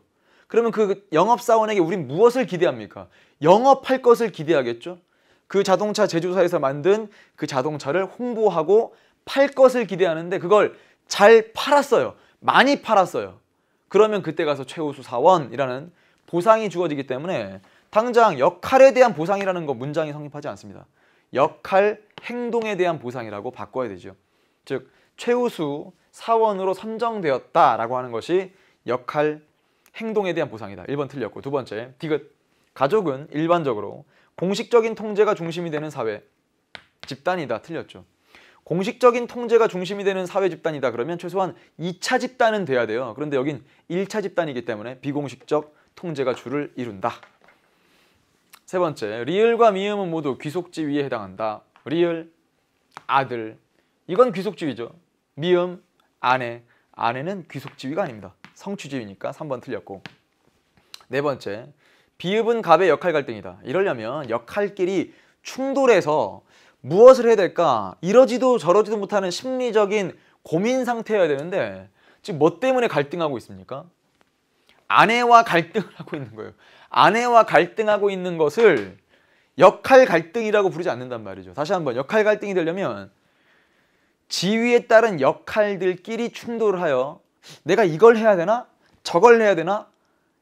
그러면 그 영업사원에게 우린 무엇을 기대합니까? 영업할 것을 기대하겠죠? 그 자동차 제조사에서 만든 그 자동차를 홍보하고 팔 것을 기대하는데 그걸 잘 팔았어요. 많이 팔았어요. 그러면 그때 가서 최우수 사원이라는 보상이 주어지기 때문에 당장 역할에 대한 보상이라는 거 문장이 성립하지 않습니다. 역할 행동에 대한 보상이라고 바꿔야 되죠. 즉 최우수 사원으로 선정되었다라고 하는 것이 역할, 행동에 대한 보상이다. 1번 틀렸고 두 번째, 디귿. 가족은 일반적으로 공식적인 통제가 중심이 되는 사회, 집단이다. 틀렸죠. 공식적인 통제가 중심이 되는 사회 집단이다 그러면 최소한 2차 집단은 돼야 돼요. 그런데 여긴 1차 집단이기 때문에 비공식적 통제가 주를 이룬다. 세 번째, 리을과 미음은 모두 귀속지위에 해당한다. 리을, 아들, 이건 귀속지위죠. 미음, 아내, 아내는 귀속지위가 아닙니다. 성취주의니까 3번 틀렸고 네 번째 비읍은 갑의 역할 갈등이다. 이러려면 역할끼리 충돌해서 무엇을 해야 될까 이러지도 저러지도 못하는 심리적인 고민 상태여야 되는데 지금 뭐 때문에 갈등하고 있습니까? 아내와 갈등을 [laughs] 하고 있는 거예요. 아내와 갈등하고 있는 것을 역할 갈등이라고 부르지 않는단 말이죠. 다시 한번 역할 갈등이 되려면 지위에 따른 역할들끼리 충돌하여 내가 이걸 해야 되나? 저걸 해야 되나?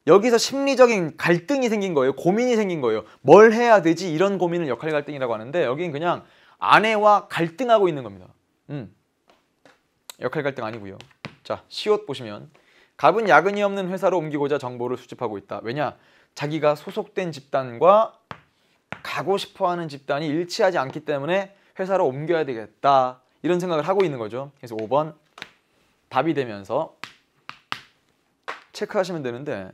여기서 심리적인 갈등이 생긴 거예요. 고민이 생긴 거예요. 뭘 해야 되지? 이런 고민을 역할 갈등이라고 하는데 여기는 그냥 아내와 갈등하고 있는 겁니다. 음. 역할 갈등 아니고요. 자, 시옷 보시면 갑은 야근이 없는 회사로 옮기고자 정보를 수집하고 있다. 왜냐? 자기가 소속된 집단과 가고 싶어하는 집단이 일치하지 않기 때문에 회사로 옮겨야 되겠다. 이런 생각을 하고 있는 거죠. 그래서 5번 답이 되면서 체크하시면 되는데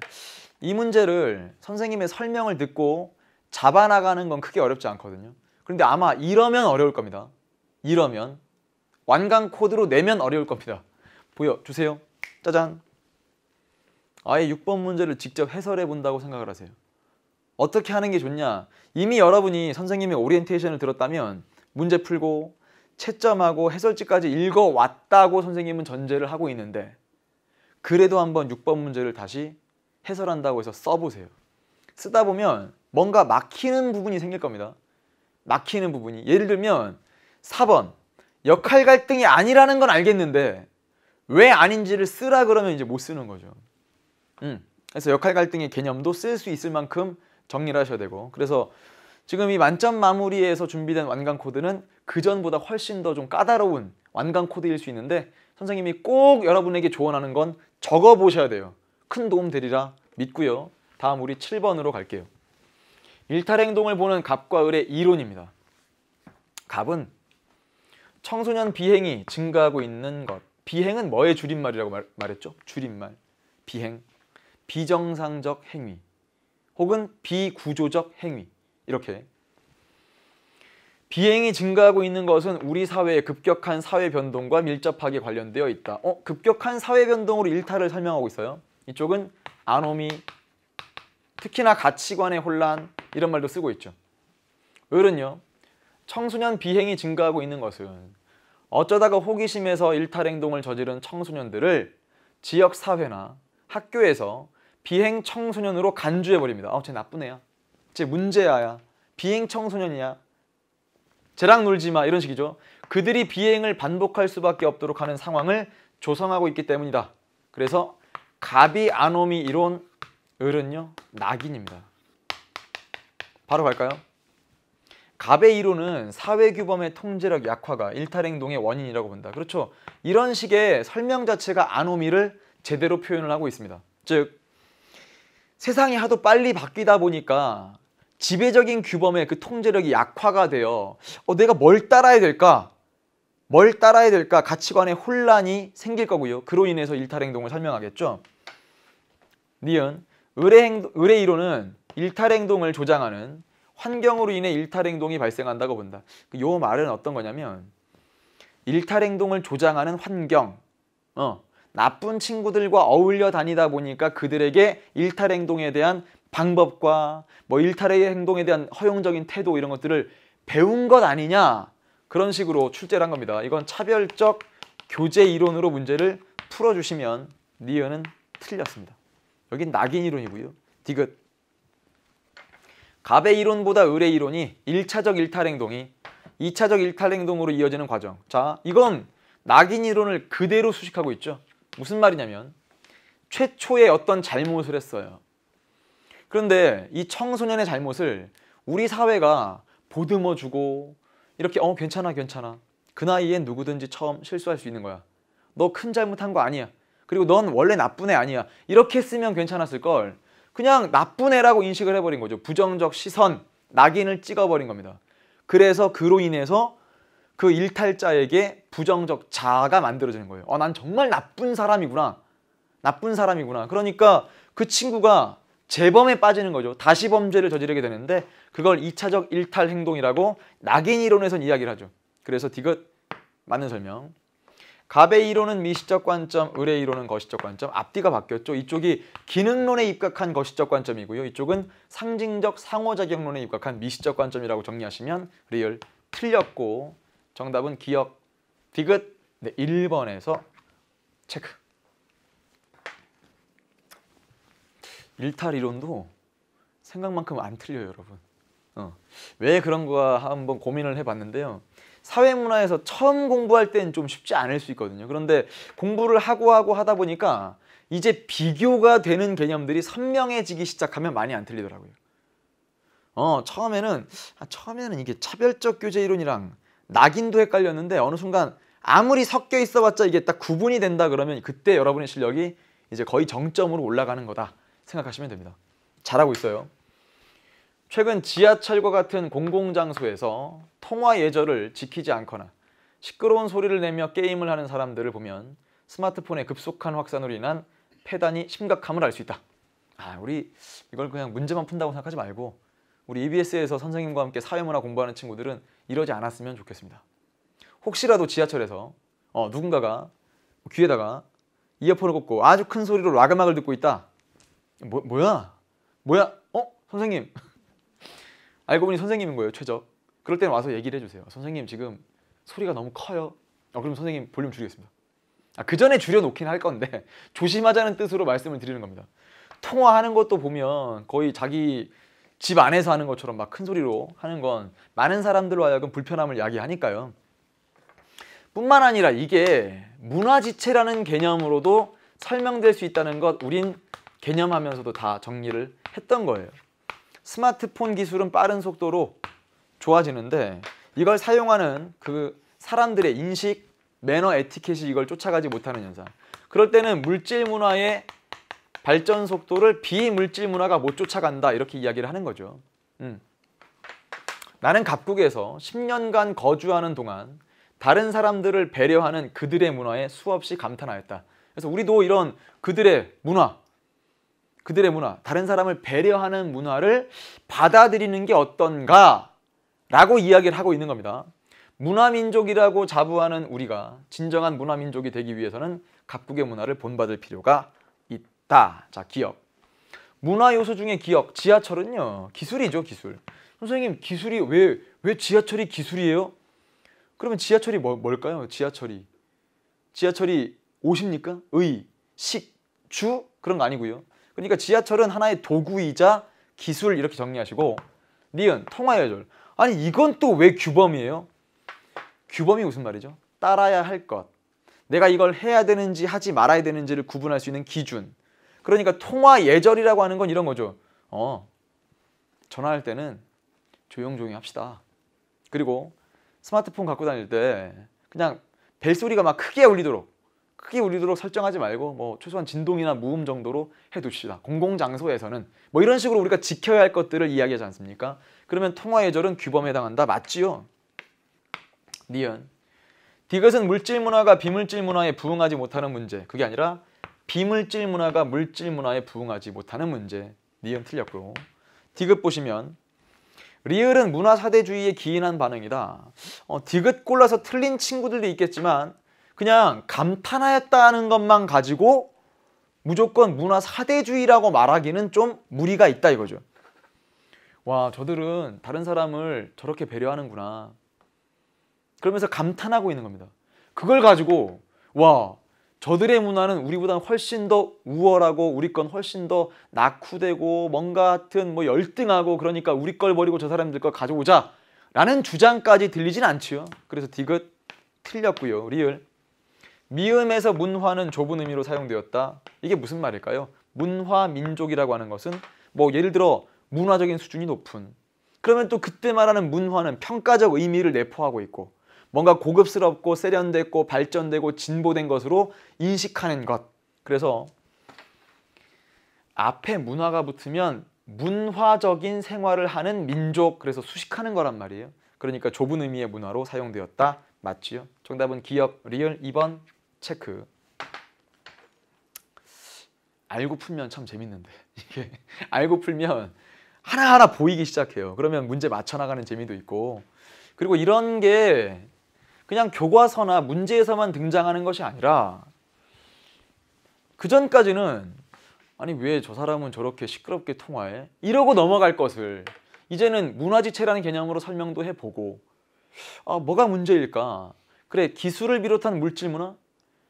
이 문제를 선생님의 설명을 듣고 잡아나가는 건 크게 어렵지 않거든요. 그런데 아마 이러면 어려울 겁니다. 이러면 완강 코드로 내면 어려울 겁니다. 보여주세요. 짜잔. 아예 6번 문제를 직접 해설해 본다고 생각을 하세요. 어떻게 하는 게 좋냐? 이미 여러분이 선생님의 오리엔테이션을 들었다면 문제 풀고 채점하고 해설지까지 읽어왔다고 선생님은 전제를 하고 있는데 그래도 한번 6번 문제를 다시 해설한다고 해서 써보세요. 쓰다 보면 뭔가 막히는 부분이 생길 겁니다. 막히는 부분이. 예를 들면 4번 역할 갈등이 아니라는 건 알겠는데 왜 아닌지를 쓰라 그러면 이제 못 쓰는 거죠. 음. 그래서 역할 갈등의 개념도 쓸 수 있을 만큼 정리를 하셔야 되고 그래서 지금 이 만점 마무리에서 준비된 완강 코드는 그 전보다 훨씬 더 좀 까다로운 완강 코드일 수 있는데 선생님이 꼭 여러분에게 조언하는 건 적어보셔야 돼요. 큰 도움 되리라 믿고요. 다음 우리 7번으로 갈게요. 일탈 행동을 보는 갑과 을의 이론입니다. 갑은 청소년 비행이 증가하고 있는 것. 비행은 뭐의 줄임말이라고 말, 말했죠? 줄임말. 비행. 비정상적 행위. 혹은 비구조적 행위. 이렇게 비행이 증가하고 있는 것은 우리 사회의 급격한 사회 변동과 밀접하게 관련되어 있다. 어, 급격한 사회 변동으로 일탈을 설명하고 있어요. 이쪽은 아노미, 특히나 가치관의 혼란 이런 말도 쓰고 있죠. 을은요. 청소년 비행이 증가하고 있는 것은 어쩌다가 호기심에서 일탈 행동을 저지른 청소년들을 지역 사회나 학교에서 비행 청소년으로 간주해 버립니다. 아, 쟤 나쁘네요. 쟤 문제야. 비행 청소년이야. 쟤랑 놀지 마 이런 식이죠. 그들이 비행을 반복할 수밖에 없도록 하는 상황을 조성하고 있기 때문이다. 그래서 갑이 아노미 이론 을은요 낙인입니다. 바로 갈까요? 갑의 이론은 사회규범의 통제력 약화가 일탈행동의 원인이라고 본다. 그렇죠. 이런 식의 설명 자체가 아노미를 제대로 표현을 하고 있습니다. 즉 세상이 하도 빨리 바뀌다 보니까 지배적인 규범의 그 통제력이 약화가 되어 어, 내가 뭘 따라야 될까? 뭘 따라야 될까? 가치관의 혼란이 생길 거고요. 그로 인해서 일탈 행동을 설명하겠죠. 니은 의뢰, 행동, 의뢰 이론은 일탈 행동을 조장하는 환경으로 인해 일탈 행동이 발생한다고 본다. 그 요 말은 어떤 거냐면 일탈 행동을 조장하는 환경, 어, 나쁜 친구들과 어울려 다니다 보니까 그들에게 일탈 행동에 대한 방법과 뭐 일탈의 행동에 대한 허용적인 태도 이런 것들을 배운 것 아니냐 그런 식으로 출제를 한 겁니다. 이건 차별적 교제 이론으로 문제를 풀어주시면 니은은 틀렸습니다. 여긴 낙인 이론이고요. 디귿 갑의 이론보다 을의 이론이 1차적 일탈 행동이 2차적 일탈 행동으로 이어지는 과정 자 이건 낙인 이론을 그대로 수식하고 있죠. 무슨 말이냐면 최초의 어떤 잘못을 했어요. 그런데 이 청소년의 잘못을 우리 사회가 보듬어 주고 이렇게 어 괜찮아 괜찮아 그 나이엔 누구든지 처음 실수할 수 있는 거야 너 큰 잘못한 거 아니야 그리고 넌 원래 나쁜 애 아니야 이렇게 쓰면 괜찮았을 걸 그냥 나쁜 애라고 인식을 해버린 거죠 부정적 시선 낙인을 찍어버린 겁니다 그래서 그로 인해서 그 일탈자에게 부정적 자아가 만들어지는 거예요 어, 난 정말 나쁜 사람이구나 나쁜 사람이구나 그러니까 그 친구가 재범에 빠지는 거죠. 다시 범죄를 저지르게 되는데 그걸 이차적 일탈 행동이라고 낙인 이론에선 이야기를 하죠. 그래서 디귿 맞는 설명. 갑의 이론은 미시적 관점, 을의 이론은 거시적 관점. 앞뒤가 바뀌었죠. 이쪽이 기능론에 입각한 거시적 관점이고요. 이쪽은 상징적 상호작용론에 입각한 미시적 관점이라고 정리하시면 리얼 틀렸고 정답은 기억 디귿 네, 1번에서 체크. 일탈 이론도 생각만큼 안 틀려요 여러분 어. 왜 그런가 한번 고민을 해봤는데요 사회문화에서 처음 공부할 때는 좀 쉽지 않을 수 있거든요 그런데 공부를 하고 하고 하다 보니까 이제 비교가 되는 개념들이 선명해지기 시작하면 많이 안 틀리더라고요 어, 처음에는 아, 처음에는 이게 차별적 교제 이론이랑 낙인도 헷갈렸는데 어느 순간 아무리 섞여 있어봤자 이게 딱 구분이 된다 그러면 그때 여러분의 실력이 이제 거의 정점으로 올라가는 거다 생각하시면 됩니다. 잘하고 있어요. 최근 지하철과 같은 공공장소에서 통화 예절을 지키지 않거나 시끄러운 소리를 내며 게임을 하는 사람들을 보면 스마트폰의 급속한 확산으로 인한 폐단이 심각함을 알 수 있다. 아, 우리 이걸 그냥 문제만 푼다고 생각하지 말고 우리 EBS에서 선생님과 함께 사회문화 공부하는 친구들은 이러지 않았으면 좋겠습니다. 혹시라도 지하철에서 어, 누군가가 귀에다가 이어폰을 꽂고 아주 큰 소리로 락 음악을 듣고 있다. 뭐, 뭐야? 뭐야? 어? 선생님. [laughs] 알고 보니 선생님인 거예요, 최적. 그럴 때는 와서 얘기를 해주세요. 선생님 지금 소리가 너무 커요. 어, 그럼 선생님 볼륨 줄이겠습니다. 아, 그 전에 줄여놓긴 할 건데 [laughs] 조심하자는 뜻으로 말씀을 드리는 겁니다. 통화하는 것도 보면 거의 자기 집 안에서 하는 것처럼 막 큰 소리로 하는 건 많은 사람들로 하여금 불편함을 야기하니까요. 뿐만 아니라 이게 문화지체라는 개념으로도 설명될 수 있다는 것 우린 개념하면서도 다 정리를 했던 거예요. 스마트폰 기술은 빠른 속도로 좋아지는데 이걸 사용하는 그 사람들의 인식, 매너, 에티켓이 이걸 쫓아가지 못하는 현상. 그럴 때는 물질 문화의 발전 속도를 비물질 문화가 못 쫓아간다 이렇게 이야기를 하는 거죠. 음. 나는 각국에서 10년간 거주하는 동안 다른 사람들을 배려하는 그들의 문화에 수없이 감탄하였다. 그래서 우리도 이런 그들의 문화, 그들의 문화, 다른 사람을 배려하는 문화를 받아들이는 게 어떤가? 라고 이야기를 하고 있는 겁니다. 문화민족이라고 자부하는 우리가 진정한 문화민족이 되기 위해서는 각국의 문화를 본받을 필요가 있다. 자, 기억 문화 요소 중에 기억 지하철은요, 기술이죠, 기술. 선생님, 기술이 왜, 왜 지하철이 기술이에요? 그러면 지하철이 뭐, 뭘까요? 지하철이. 지하철이 오십니까? 의, 식, 주? 그런 거 아니고요. 그러니까 지하철은 하나의 도구이자 기술 이렇게 정리하시고 니은 통화예절 아니 이건 또 왜 규범이에요? 규범이 무슨 말이죠? 따라야 할 것. 내가 이걸 해야 되는지 하지 말아야 되는지를 구분할 수 있는 기준. 그러니까 통화 예절이라고 하는 건 이런 거죠. 어, 전화할 때는 조용조용히 합시다. 그리고 스마트폰 갖고 다닐 때 그냥 벨소리가 막 크게 울리도록 크게 울리도록 설정하지 말고 뭐 최소한 진동이나 무음 정도로 해둡시다. 공공장소에서는 뭐 이런 식으로 우리가 지켜야 할 것들을 이야기하지 않습니까? 그러면 통화 예절은 규범에 해당한다. 맞지요? 니은 디귿은 물질 문화가 비물질 문화에 부응하지 못하는 문제. 그게 아니라 비물질 문화가 물질 문화에 부응하지 못하는 문제. 니은 틀렸고. 디귿 보시면 리을은 문화 사대주의에 기인한 반응이다. 어, 디귿 골라서 틀린 친구들도 있겠지만 그냥 감탄하였다는 것만 가지고 무조건 문화 사대주의라고 말하기는 좀 무리가 있다 이거죠. 와 저들은 다른 사람을 저렇게 배려하는구나. 그러면서 감탄하고 있는 겁니다. 그걸 가지고 와 저들의 문화는 우리보다 훨씬 더 우월하고 우리 건 훨씬 더 낙후되고 뭔가 하여뭐 열등하고 그러니까 우리 걸 버리고 저 사람들 걸 가져오자 라는 주장까지 들리진 않지요. 그래서 디귿 틀렸고요. 리얼. 미음에서 문화는 좁은 의미로 사용되었다. 이게 무슨 말일까요? 문화 민족이라고 하는 것은 뭐 예를 들어 문화적인 수준이 높은 그러면 또 그때 말하는 문화는 평가적 의미를 내포하고 있고 뭔가 고급스럽고 세련됐고 발전되고 진보된 것으로 인식하는 것 그래서 앞에 문화가 붙으면 문화적인 생활을 하는 민족 그래서 수식하는 거란 말이에요 그러니까 좁은 의미의 문화로 사용되었다 맞지요 정답은 기업 리얼 2번 체크. 알고 풀면 참 재밌는데 [laughs] 이게 알고 풀면 하나하나 보이기 시작해요. 그러면 문제 맞춰나가는 재미도 있고 그리고 이런 게 그냥 교과서나 문제에서만 등장하는 것이 아니라 그 전까지는 아니 왜 저 사람은 저렇게 시끄럽게 통화해? 이러고 넘어갈 것을 이제는 문화지체라는 개념으로 설명도 해보고 아 뭐가 문제일까? 그래 기술을 비롯한 물질문화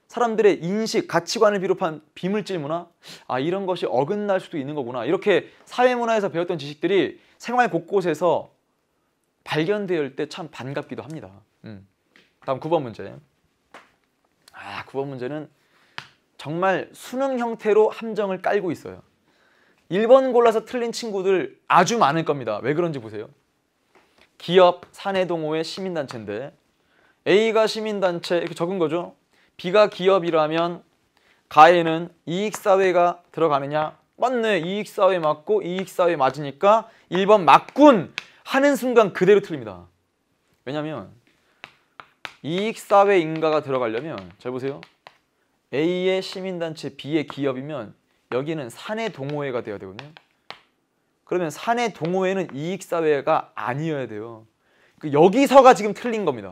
사람들의 인식, 가치관을 비롯한 비물질 문화, 아 이런 것이 어긋날 수도 있는 거구나. 이렇게 사회 문화에서 배웠던 지식들이 생활 곳곳에서 발견될 때 참 반갑기도 합니다. 음. 다음 9번 문제. 아, 9번 문제는 정말 수능 형태로 함정을 깔고 있어요. 1번 골라서 틀린 친구들 아주 많을 겁니다. 왜 그런지 보세요. 기업, 사내동호회, 시민단체인데 A가 시민단체 이렇게 적은 거죠. B가 기업이라면 가에는 이익사회가 들어가느냐? 맞네. 이익사회 맞고 이익사회 맞으니까 1번 맞군! 하는 순간 그대로 틀립니다. 왜냐면 이익사회 인가가 들어가려면 잘 보세요. A의 시민단체, B의 기업이면 여기는 사내 동호회가 되야 되거든요. 그러면 사내 동호회는 이익사회가 아니어야 돼요. 그러니까 여기서가 지금 틀린 겁니다.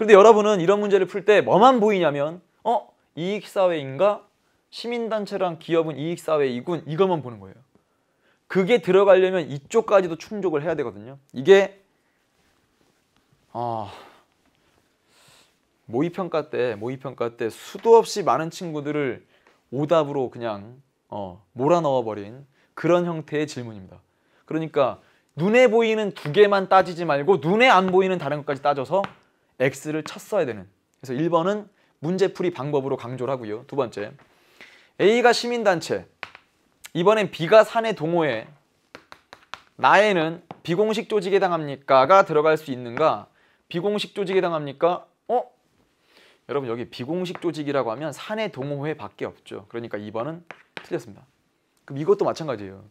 그런데 여러분은 이런 문제를 풀 때 뭐만 보이냐면 어? 이익사회인가? 시민단체랑 기업은 이익사회이군 이것만 보는 거예요. 그게 들어가려면 이쪽까지도 충족을 해야 되거든요. 이게 아 모의평가 때 모의평가 때 수도 없이 많은 친구들을 오답으로 그냥 어, 몰아넣어버린 그런 형태의 질문입니다. 그러니까 눈에 보이는 두 개만 따지지 말고 눈에 안 보이는 다른 것까지 따져서 X를 쳤어야 되는 그래서 1번은 문제풀이 방법으로 강조를 하고요. 두 번째 A가 시민단체 이번엔 B가 사내 동호회 나에는 비공식 조직에 당합니까가 들어갈 수 있는가 비공식 조직에 당합니까? 어? 여러분 여기 비공식 조직이라고 하면 사내 동호회밖에 없죠. 그러니까 2번은 틀렸습니다. 그럼 이것도 마찬가지예요.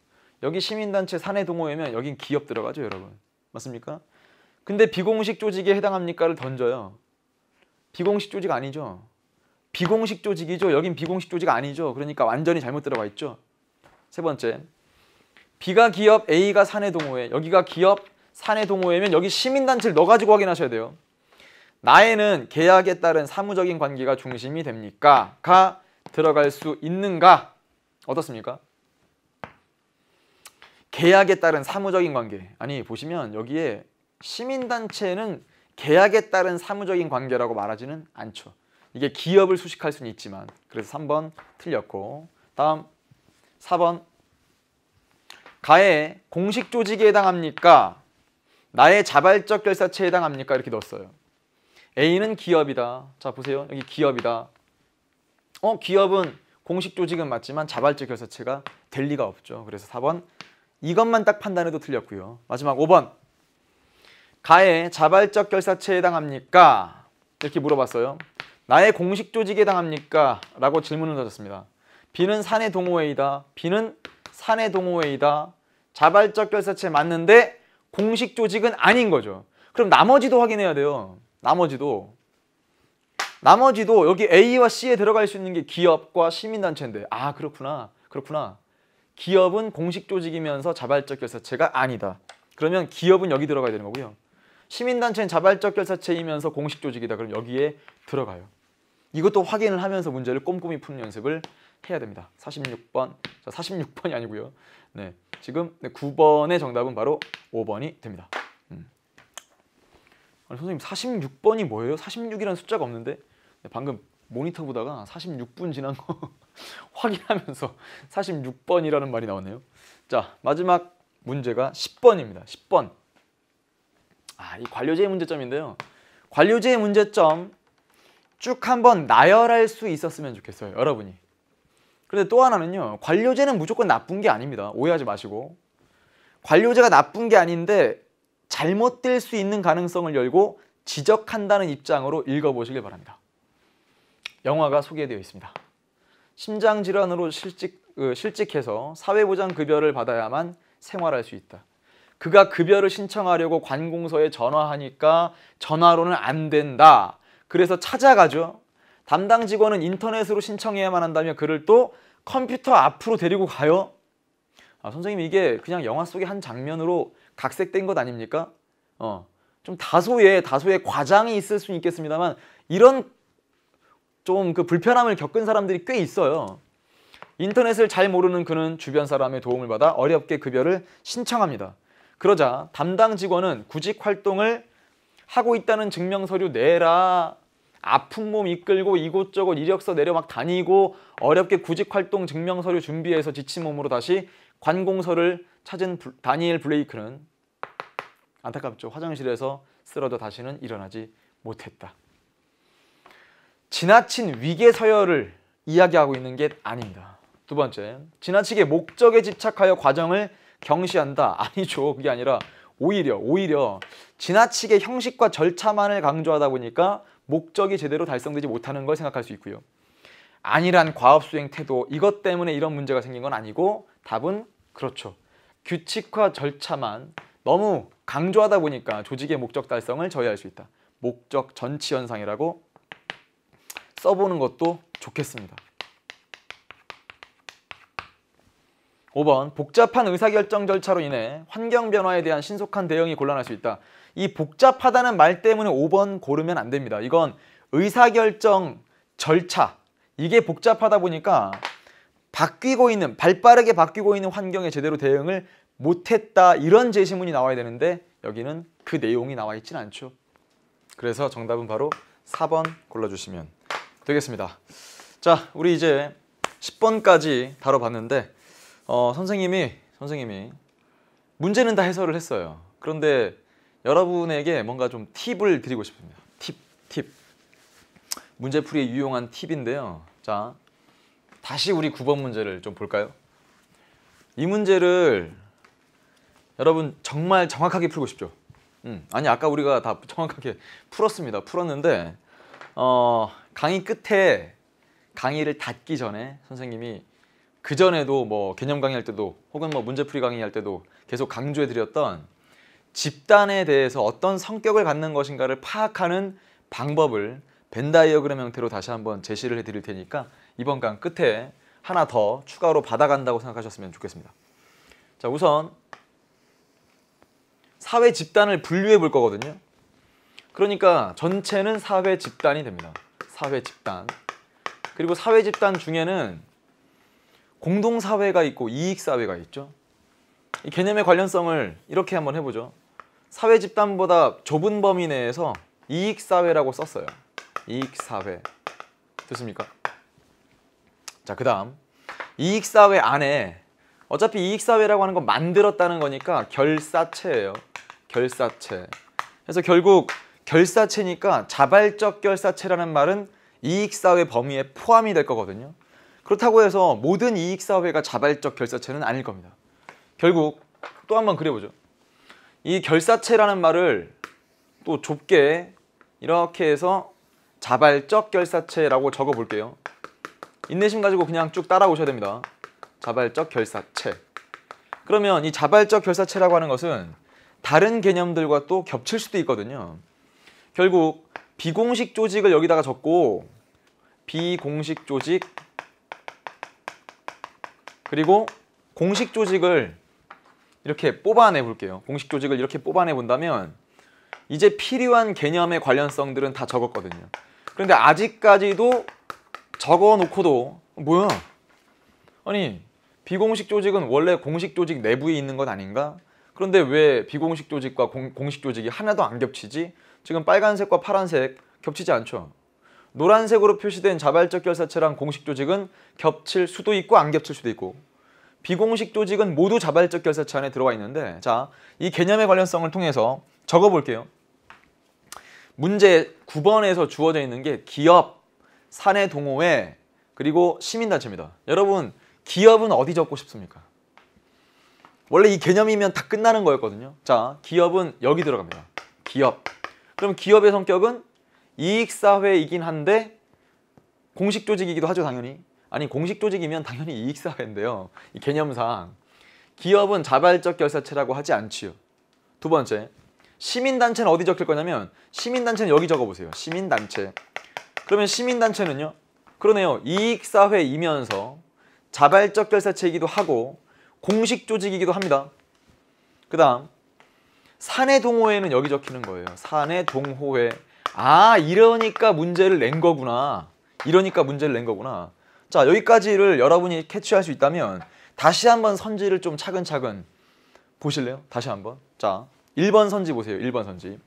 여기 시민단체 사내 동호회면 여긴 기업 들어가죠, 여러분. 맞습니까? 근데 비공식 조직에 해당합니까를 던져요. 비공식 조직 아니죠. 비공식 조직이죠. 여긴 비공식 조직 아니죠. 그러니까 완전히 잘못 들어가 있죠. 세 번째. B가 기업, A가 사내 동호회. 여기가 기업, 사내 동호회면 여기 시민단체를 넣어가지고 확인하셔야 돼요. 나에는 계약에 따른 사무적인 관계가 중심이 됩니까? 가 들어갈 수 있는가? 어떻습니까? 계약에 따른 사무적인 관계. 아니 보시면 여기에 시민단체는 계약에 따른 사무적인 관계라고 말하지는 않죠. 이게 기업을 수식할 수는 있지만 그래서 3번 틀렸고 다음 4번 가해 공식 조직에 해당합니까? 나의 자발적 결사체에 해당합니까? 이렇게 넣었어요. A는 기업이다. 자 보세요. 여기 기업이다. 어 기업은 공식 조직은 맞지만 자발적 결사체가 될 리가 없죠. 그래서 4번 이것만 딱 판단해도 틀렸고요. 마지막 5번 가의 자발적 결사체에 해당합니까? 이렇게 물어봤어요. 나의 공식 조직에 해당합니까? 라고 질문을 던졌습니다. B는 사내 동호회이다. B는 사내 동호회이다. 자발적 결사체 맞는데 공식 조직은 아닌 거죠. 그럼 나머지도 확인해야 돼요. 나머지도. 나머지도 여기 A와 C에 들어갈 수 있는 게 기업과 시민단체인데 아 그렇구나 그렇구나 기업은 공식 조직이면서 자발적 결사체가 아니다 그러면 기업은 여기 들어가야 되는 거고요 시민단체는 자발적 결사체이면서 공식 조직이다. 그럼 여기에 들어가요. 이것도 확인을 하면서 문제를 꼼꼼히 푸는 연습을 해야 됩니다. 46번, 자 46번이 아니고요. 네, 지금 9번의 정답은 바로 5번이 됩니다. 음. 아니, 선생님 46번이 뭐예요? 46이라는 숫자가 없는데 네, 방금 모니터 보다가 46분 지난 거 [laughs] 확인하면서 46번이라는 말이 나왔네요. 자 마지막 문제가 10번입니다. 10번. 아, 이 관료제의 문제점인데요. 관료제의 문제점 쭉 한번 나열할 수 있었으면 좋겠어요. 여러분이. 그런데 또 하나는요. 관료제는 무조건 나쁜 게 아닙니다. 오해하지 마시고. 관료제가 나쁜 게 아닌데 잘못될 수 있는 가능성을 열고 지적한다는 입장으로 읽어보시길 바랍니다. 영화가 소개되어 있습니다. 심장질환으로 실직, 어, 실직해서 사회보장급여를 받아야만 생활할 수 있다. 그가 급여를 신청하려고 관공서에 전화하니까 전화로는 안 된다. 그래서 찾아가죠. 담당 직원은 인터넷으로 신청해야만 한다며 그를 또 컴퓨터 앞으로 데리고 가요. 아, 선생님 이게 그냥 영화 속의 한 장면으로 각색된 것 아닙니까? 어, 좀 다소의 다소의 과장이 있을 수는 있겠습니다만 이런 좀 그 불편함을 겪은 사람들이 꽤 있어요. 인터넷을 잘 모르는 그는 주변 사람의 도움을 받아 어렵게 급여를 신청합니다. 그러자 담당 직원은 구직 활동을 하고 있다는 증명서류 내라. 아픈 몸 이끌고 이곳저곳 이력서 내려 막 다니고 어렵게 구직 활동 증명서류 준비해서 지친 몸으로 다시 관공서를 찾은 다니엘 블레이크는 안타깝죠. 화장실에서 쓰러져 다시는 일어나지 못했다. 지나친 위계 서열을 이야기하고 있는 게 아닙니다. 두 번째, 지나치게 목적에 집착하여 과정을 경시한다. [laughs] 아니죠. 그게 아니라 오히려 오히려 지나치게 형식과 절차만을 강조하다 보니까 목적이 제대로 달성되지 못하는 걸 생각할 수 있고요. 안일한 과업 수행 태도 이것 때문에 이런 문제가 생긴 건 아니고 답은 그렇죠. 규칙과 절차만 너무 강조하다 보니까 조직의 목적 달성을 저해할 수 있다. 목적 전치 현상이라고 써보는 것도 좋겠습니다. 5번 복잡한 의사결정 절차로 인해 환경 변화에 대한 신속한 대응이 곤란할 수 있다. 이 복잡하다는 말 때문에 5번 고르면 안 됩니다. 이건 의사결정 절차 이게 복잡하다 보니까 바뀌고 있는 발빠르게 바뀌고 있는 환경에 제대로 대응을 못했다 이런 제시문이 나와야 되는데 여기는 그 내용이 나와 있진 않죠. 그래서 정답은 바로 4번 골라주시면 되겠습니다. 자, 우리 이제 10번까지 다뤄봤는데 어, 선생님이 선생님이 문제는 다 해설을 했어요. 그런데 여러분에게 뭔가 좀 팁을 드리고 싶습니다. 팁, 팁. 문제풀이에 유용한 팁인데요. 자, 다시 우리 9번 문제를 좀 볼까요? 이 문제를 여러분 정말 정확하게 풀고 싶죠? 음, 아니 아까 우리가 다 정확하게 풀었습니다. 풀었는데 어, 강의 끝에 강의를 닫기 전에 선생님이 그 전에도 뭐 개념 강의할 때도 혹은 뭐 문제풀이 강의할 때도 계속 강조해드렸던 집단에 대해서 어떤 성격을 갖는 것인가를 파악하는 방법을 벤다이어그램 형태로 다시 한번 제시를 해드릴 테니까 이번 강 끝에 하나 더 추가로 받아간다고 생각하셨으면 좋겠습니다. 자 우선 사회 집단을 분류해 볼 거거든요. 그러니까 전체는 사회 집단이 됩니다. 사회 집단. 그리고 사회 집단 중에는 공동사회가 있고 이익사회가 있죠. 이 개념의 관련성을 이렇게 한번 해보죠. 사회 집단보다 좁은 범위 내에서 이익사회라고 썼어요. 이익사회. 됐습니까? 자, 그 다음. 이익사회 안에 어차피 이익사회라고 하는 건 만들었다는 거니까 결사체예요. 결사체. 그래서 결국 결사체니까 자발적 결사체라는 말은 이익사회 범위에 포함이 될 거거든요. 그렇다고 해서 모든 이익사업회가 자발적 결사체는 아닐 겁니다. 결국 또 한 번 그려보죠. 이 결사체라는 말을 또 좁게 이렇게 해서 자발적 결사체라고 적어볼게요. 인내심 가지고 그냥 쭉 따라오셔야 됩니다. 자발적 결사체. 그러면 이 자발적 결사체라고 하는 것은 다른 개념들과 또 겹칠 수도 있거든요. 결국 비공식 조직을 여기다가 적고 비공식 조직 그리고 공식 조직을 이렇게 뽑아내 볼게요. 공식 조직을 이렇게 뽑아내 본다면 이제 필요한 개념의 관련성들은 다 적었거든요. 그런데 아직까지도 적어놓고도 뭐야? 아니 비공식 조직은 원래 공식 조직 내부에 있는 것 아닌가? 그런데 왜 비공식 조직과 공, 공식 조직이 하나도 안 겹치지? 지금 빨간색과 파란색 겹치지 않죠? 노란색으로 표시된 자발적 결사체랑 공식 조직은 겹칠 수도 있고 안 겹칠 수도 있고 비공식 조직은 모두 자발적 결사체 안에 들어가 있는데 자, 이 개념의 관련성을 통해서 적어볼게요. 문제 9번에서 주어져 있는 게 기업, 사내 동호회, 그리고 시민단체입니다. 여러분, 기업은 어디 적고 싶습니까? 원래 이 개념이면 다 끝나는 거였거든요. 자, 기업은 여기 들어갑니다. 기업. 그럼 기업의 성격은 이익사회이긴 한데 공식 조직이기도 하죠 당연히 아니 공식 조직이면 당연히 이익사회인데요 이 개념상 기업은 자발적 결사체라고 하지 않지요 두 번째 시민단체는 어디 적힐 거냐면 시민단체는 여기 적어보세요 시민단체 그러면 시민단체는요 그러네요 이익사회이면서 자발적 결사체이기도 하고 공식 조직이기도 합니다 그 다음 사내 동호회는 여기 적히는 거예요 사내 동호회 아 이러니까 문제를 낸 거구나 이러니까 문제를 낸 거구나 자 여기까지를 여러분이 캐치할 수 있다면 다시 한번 선지를 좀 차근차근 보실래요? 다시 한번 자 1번 선지 보세요 1번 선지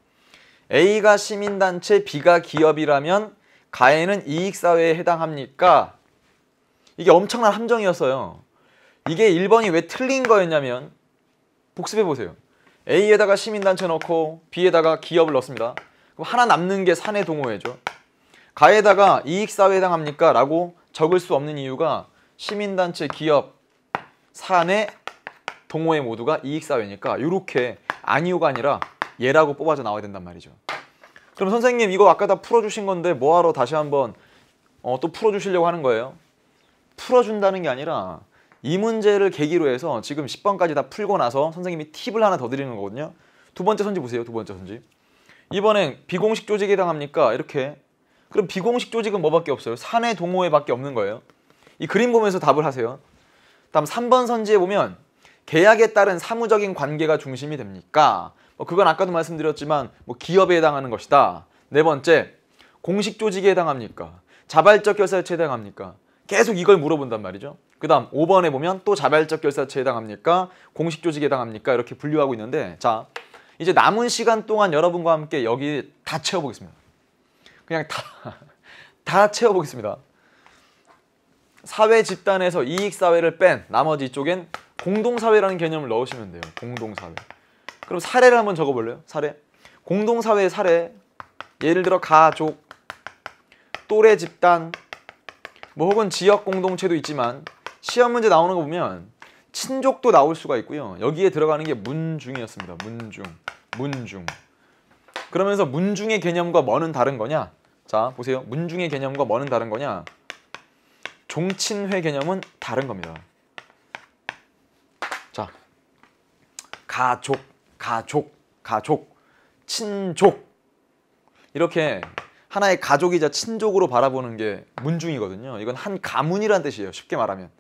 A가 시민단체 B가 기업이라면 가해는 이익사회에 해당합니까? 이게 엄청난 함정이었어요 이게 1번이 왜 틀린 거였냐면 복습해보세요 A에다가 시민단체 넣고 B에다가 기업을 넣습니다 그럼 하나 남는 게 사내 동호회죠. 가에다가 이익사회 에 해당합니까? 라고 적을 수 없는 이유가 시민단체, 기업, 사내, 동호회 모두가 이익사회니까 이렇게 아니오가 아니라 예라고 뽑아져 나와야 된단 말이죠. 그럼 선생님 이거 아까 다 풀어주신 건데 뭐하러 다시 한번 어, 또 풀어주시려고 하는 거예요? 풀어준다는 게 아니라 이 문제를 계기로 해서 지금 10번까지 다 풀고 나서 선생님이 팁을 하나 더 드리는 거거든요. 두 번째 선지 보세요. 두 번째 선지. 이번엔 비공식 조직에 해당합니까? 이렇게 그럼 비공식 조직은 뭐밖에 없어요? 사내 동호회밖에 없는 거예요 이 그림 보면서 답을 하세요 다음 3번 선지에 보면 계약에 따른 사무적인 관계가 중심이 됩니까? 뭐 그건 아까도 말씀드렸지만 뭐 기업에 해당하는 것이다 네 번째 공식 조직에 해당합니까? 자발적 결사체에 해당합니까? 계속 이걸 물어본단 말이죠. 그 다음 5번에 보면 또 자발적 결사체에 해당합니까? 공식 조직에 해당합니까? 이렇게 분류하고 있는데 자 이제 남은 시간 동안 여러분과 함께 여기 다 채워보겠습니다. 그냥 다, [laughs] 다 채워보겠습니다. 사회 집단에서 이익사회를 뺀 나머지 이쪽엔 공동사회라는 개념을 넣으시면 돼요. 공동사회. 그럼 사례를 한번 적어볼래요? 사례. 공동사회의 사례. 예를 들어 가족, 또래 집단, 뭐 혹은 지역 공동체도 있지만 시험 문제 나오는 거 보면 친족도 나올 수가 있고요. 여기에 들어가는 게 문중이었습니다. 문중, 문중. 그러면서 문중의 개념과 뭐는 다른 거냐? 자, 보세요. 문중의 개념과 뭐는 다른 거냐? 종친회 개념은 다른 겁니다. 자, 가족, 가족, 가족, 친족 이렇게 하나의 가족이자 친족으로 바라보는 게 문중이거든요. 이건 한 가문이란 뜻이에요. 쉽게 말하면.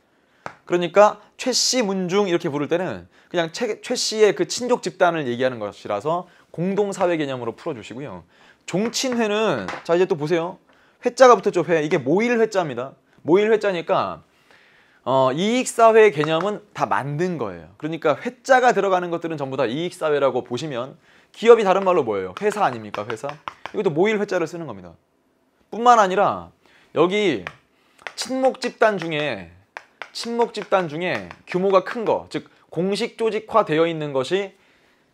그러니까 최씨 문중 이렇게 부를 때는 그냥 최, 최 씨의 그 친족 집단을 얘기하는 것이라서 공동사회 개념으로 풀어주시고요. 종친회는 자 이제 또 보세요. 회자가 붙었죠. 회. 이게 모일 회자입니다. 모일 회자니까 어, 이익사회 개념은 다 만든 거예요. 그러니까 회자가 들어가는 것들은 전부 다 이익사회라고 보시면 기업이 다른 말로 뭐예요? 회사 아닙니까? 회사? 이것도 모일 회자를 쓰는 겁니다. 뿐만 아니라 여기 친목 집단 중에 친목 집단 중에 규모가 큰 거, 즉 공식 조직화되어 있는 것이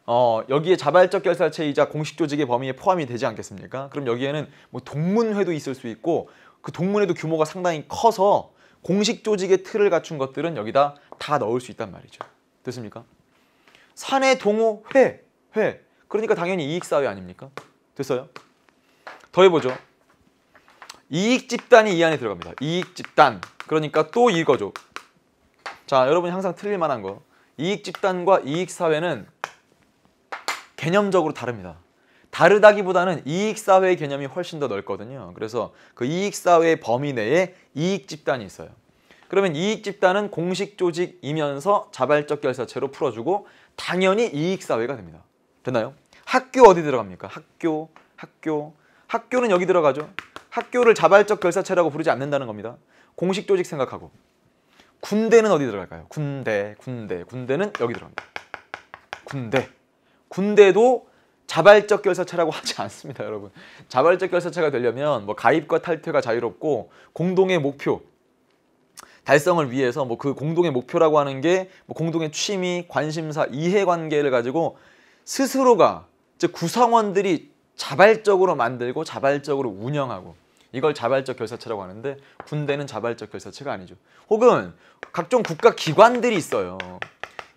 어, 여기에 자발적 결사체이자 공식 조직의 범위에 포함이 되지 않겠습니까? 그럼 여기에는 뭐 동문회도 있을 수 있고 그 동문회도 규모가 상당히 커서 공식 조직의 틀을 갖춘 것들은 여기다 다 넣을 수 있단 말이죠. 됐습니까? 사내 동호 회, 회. 그러니까 당연히 이익사회 아닙니까? 됐어요? 더해보죠. 이익집단이 이 안에 들어갑니다. 이익집단. 그러니까 또 이거죠. 자, 여러분이 항상 틀릴 만한 거. 이익 집단과 이익 사회는 개념적으로 다릅니다. 다르다기보다는 이익 사회의 개념이 훨씬 더 넓거든요. 그래서 그 이익 사회의 범위 내에 이익 집단이 있어요. 그러면 이익 집단은 공식 조직이면서 자발적 결사체로 풀어주고 당연히 이익 사회가 됩니다. 됐나요? 학교 어디 들어갑니까? 학교, 학교. 학교는 여기 들어가죠. 학교를 자발적 결사체라고 부르지 않는다는 겁니다. 공식 조직 생각하고. 군대는 어디 들어갈까요? 군대, 군대, 군대는 여기 들어갑니다. 군대. 군대도 자발적 결사체라고 하지 않습니다, 여러분. 자발적 결사체가 되려면 뭐 가입과 탈퇴가 자유롭고 공동의 목표, 달성을 위해서 뭐 그 공동의 목표라고 하는 게 뭐 공동의 취미, 관심사, 이해관계를 가지고 스스로가 즉 구성원들이 자발적으로 만들고 자발적으로 운영하고 이걸 자발적 결사체라고 하는데 군대는 자발적 결사체가 아니죠. 혹은 각종 국가 기관들이 있어요.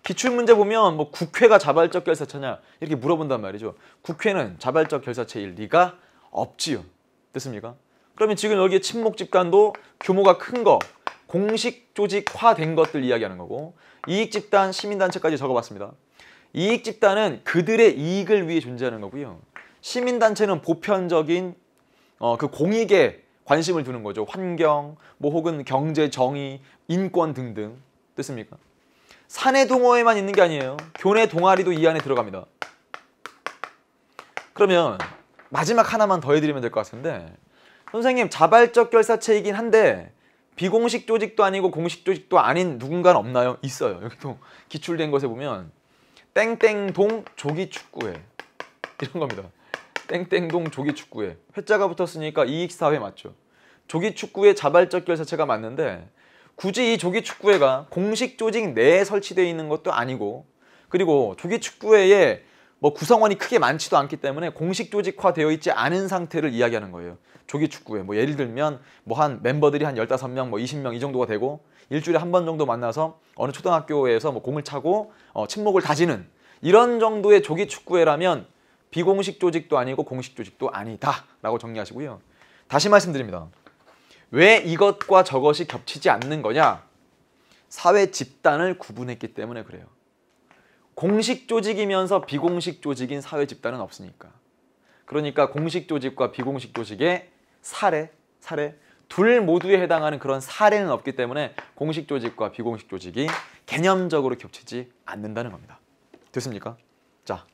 기출문제 보면 뭐 국회가 자발적 결사체냐 이렇게 물어본단 말이죠. 국회는 자발적 결사체일 리가 없지요. 됐습니까? 그러면 지금 여기에 친목 집단도 규모가 큰 거, 공식 조직화된 것들 이야기하는 거고 이익 집단, 시민단체까지 적어봤습니다. 이익 집단은 그들의 이익을 위해 존재하는 거고요. 시민단체는 보편적인 어, 그 공익에 관심을 두는 거죠. 환경, 뭐 혹은 경제, 정의, 인권 등등. 됐습니까? 사내 동호회만 있는 게 아니에요. 교내 동아리도 이 안에 들어갑니다. 그러면 마지막 하나만 더 해드리면 될 것 같은데 선생님 자발적 결사체이긴 한데 비공식 조직도 아니고 공식 조직도 아닌 누군가는 없나요? 있어요. 여기 도 기출된 것에 보면 땡땡동 조기축구회 이런 겁니다. 땡땡동 조기축구회 회자가 붙었으니까 이익사회 맞죠 조기축구회 자발적 결사체가 맞는데 굳이 이 조기축구회가 공식 조직 내에 설치되어 있는 것도 아니고 그리고 조기축구회에 뭐 구성원이 크게 많지도 않기 때문에 공식 조직화되어 있지 않은 상태를 이야기하는 거예요. 조기 축구회뭐 예를 들면 뭐 한 멤버들이 한 15명 뭐 20명 이 정도가 되고 일주일에 한 번 정도 만나서 어느 초등학교에서 뭐 공을 차고 어, 침묵을 다지는 이런 정도의 조기 축구회라면 비공식 조직도 아니고 공식 조직도 아니다라고 정리하시고요. 다시 말씀드립니다. 왜 이것과 저것이 겹치지 않는 거냐? 사회 집단을 구분했기 때문에 그래요. 공식 조직이면서 비공식 조직인 사회 집단은 없으니까. 그러니까 공식 조직과 비공식 조직의 사례, 사례 둘 모두에 해당하는 그런 사례는 없기 때문에 공식 조직과 비공식 조직이 개념적으로 겹치지 않는다는 겁니다. 됐습니까? 자,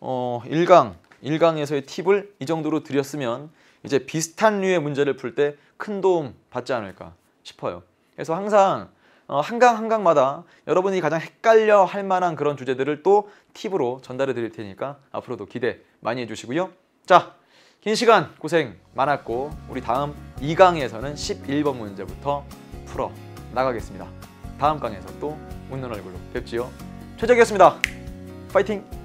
어, 1강, 1강에서의 팁을 이 정도로 드렸으면 이제 비슷한 류의 문제를 풀 때 큰 도움 받지 않을까 싶어요. 그래서 항상 어, 한강 한강마다 여러분이 가장 헷갈려 할 만한 그런 주제들을 또 팁으로 전달해 드릴 테니까 앞으로도 기대 많이 해주시고요. 자, 긴 시간 고생 많았고 우리 다음 2강에서는 11번 문제부터 풀어 나가겠습니다. 다음 강에서 또 웃는 얼굴로 뵙지요. 최적이었습니다. 파이팅!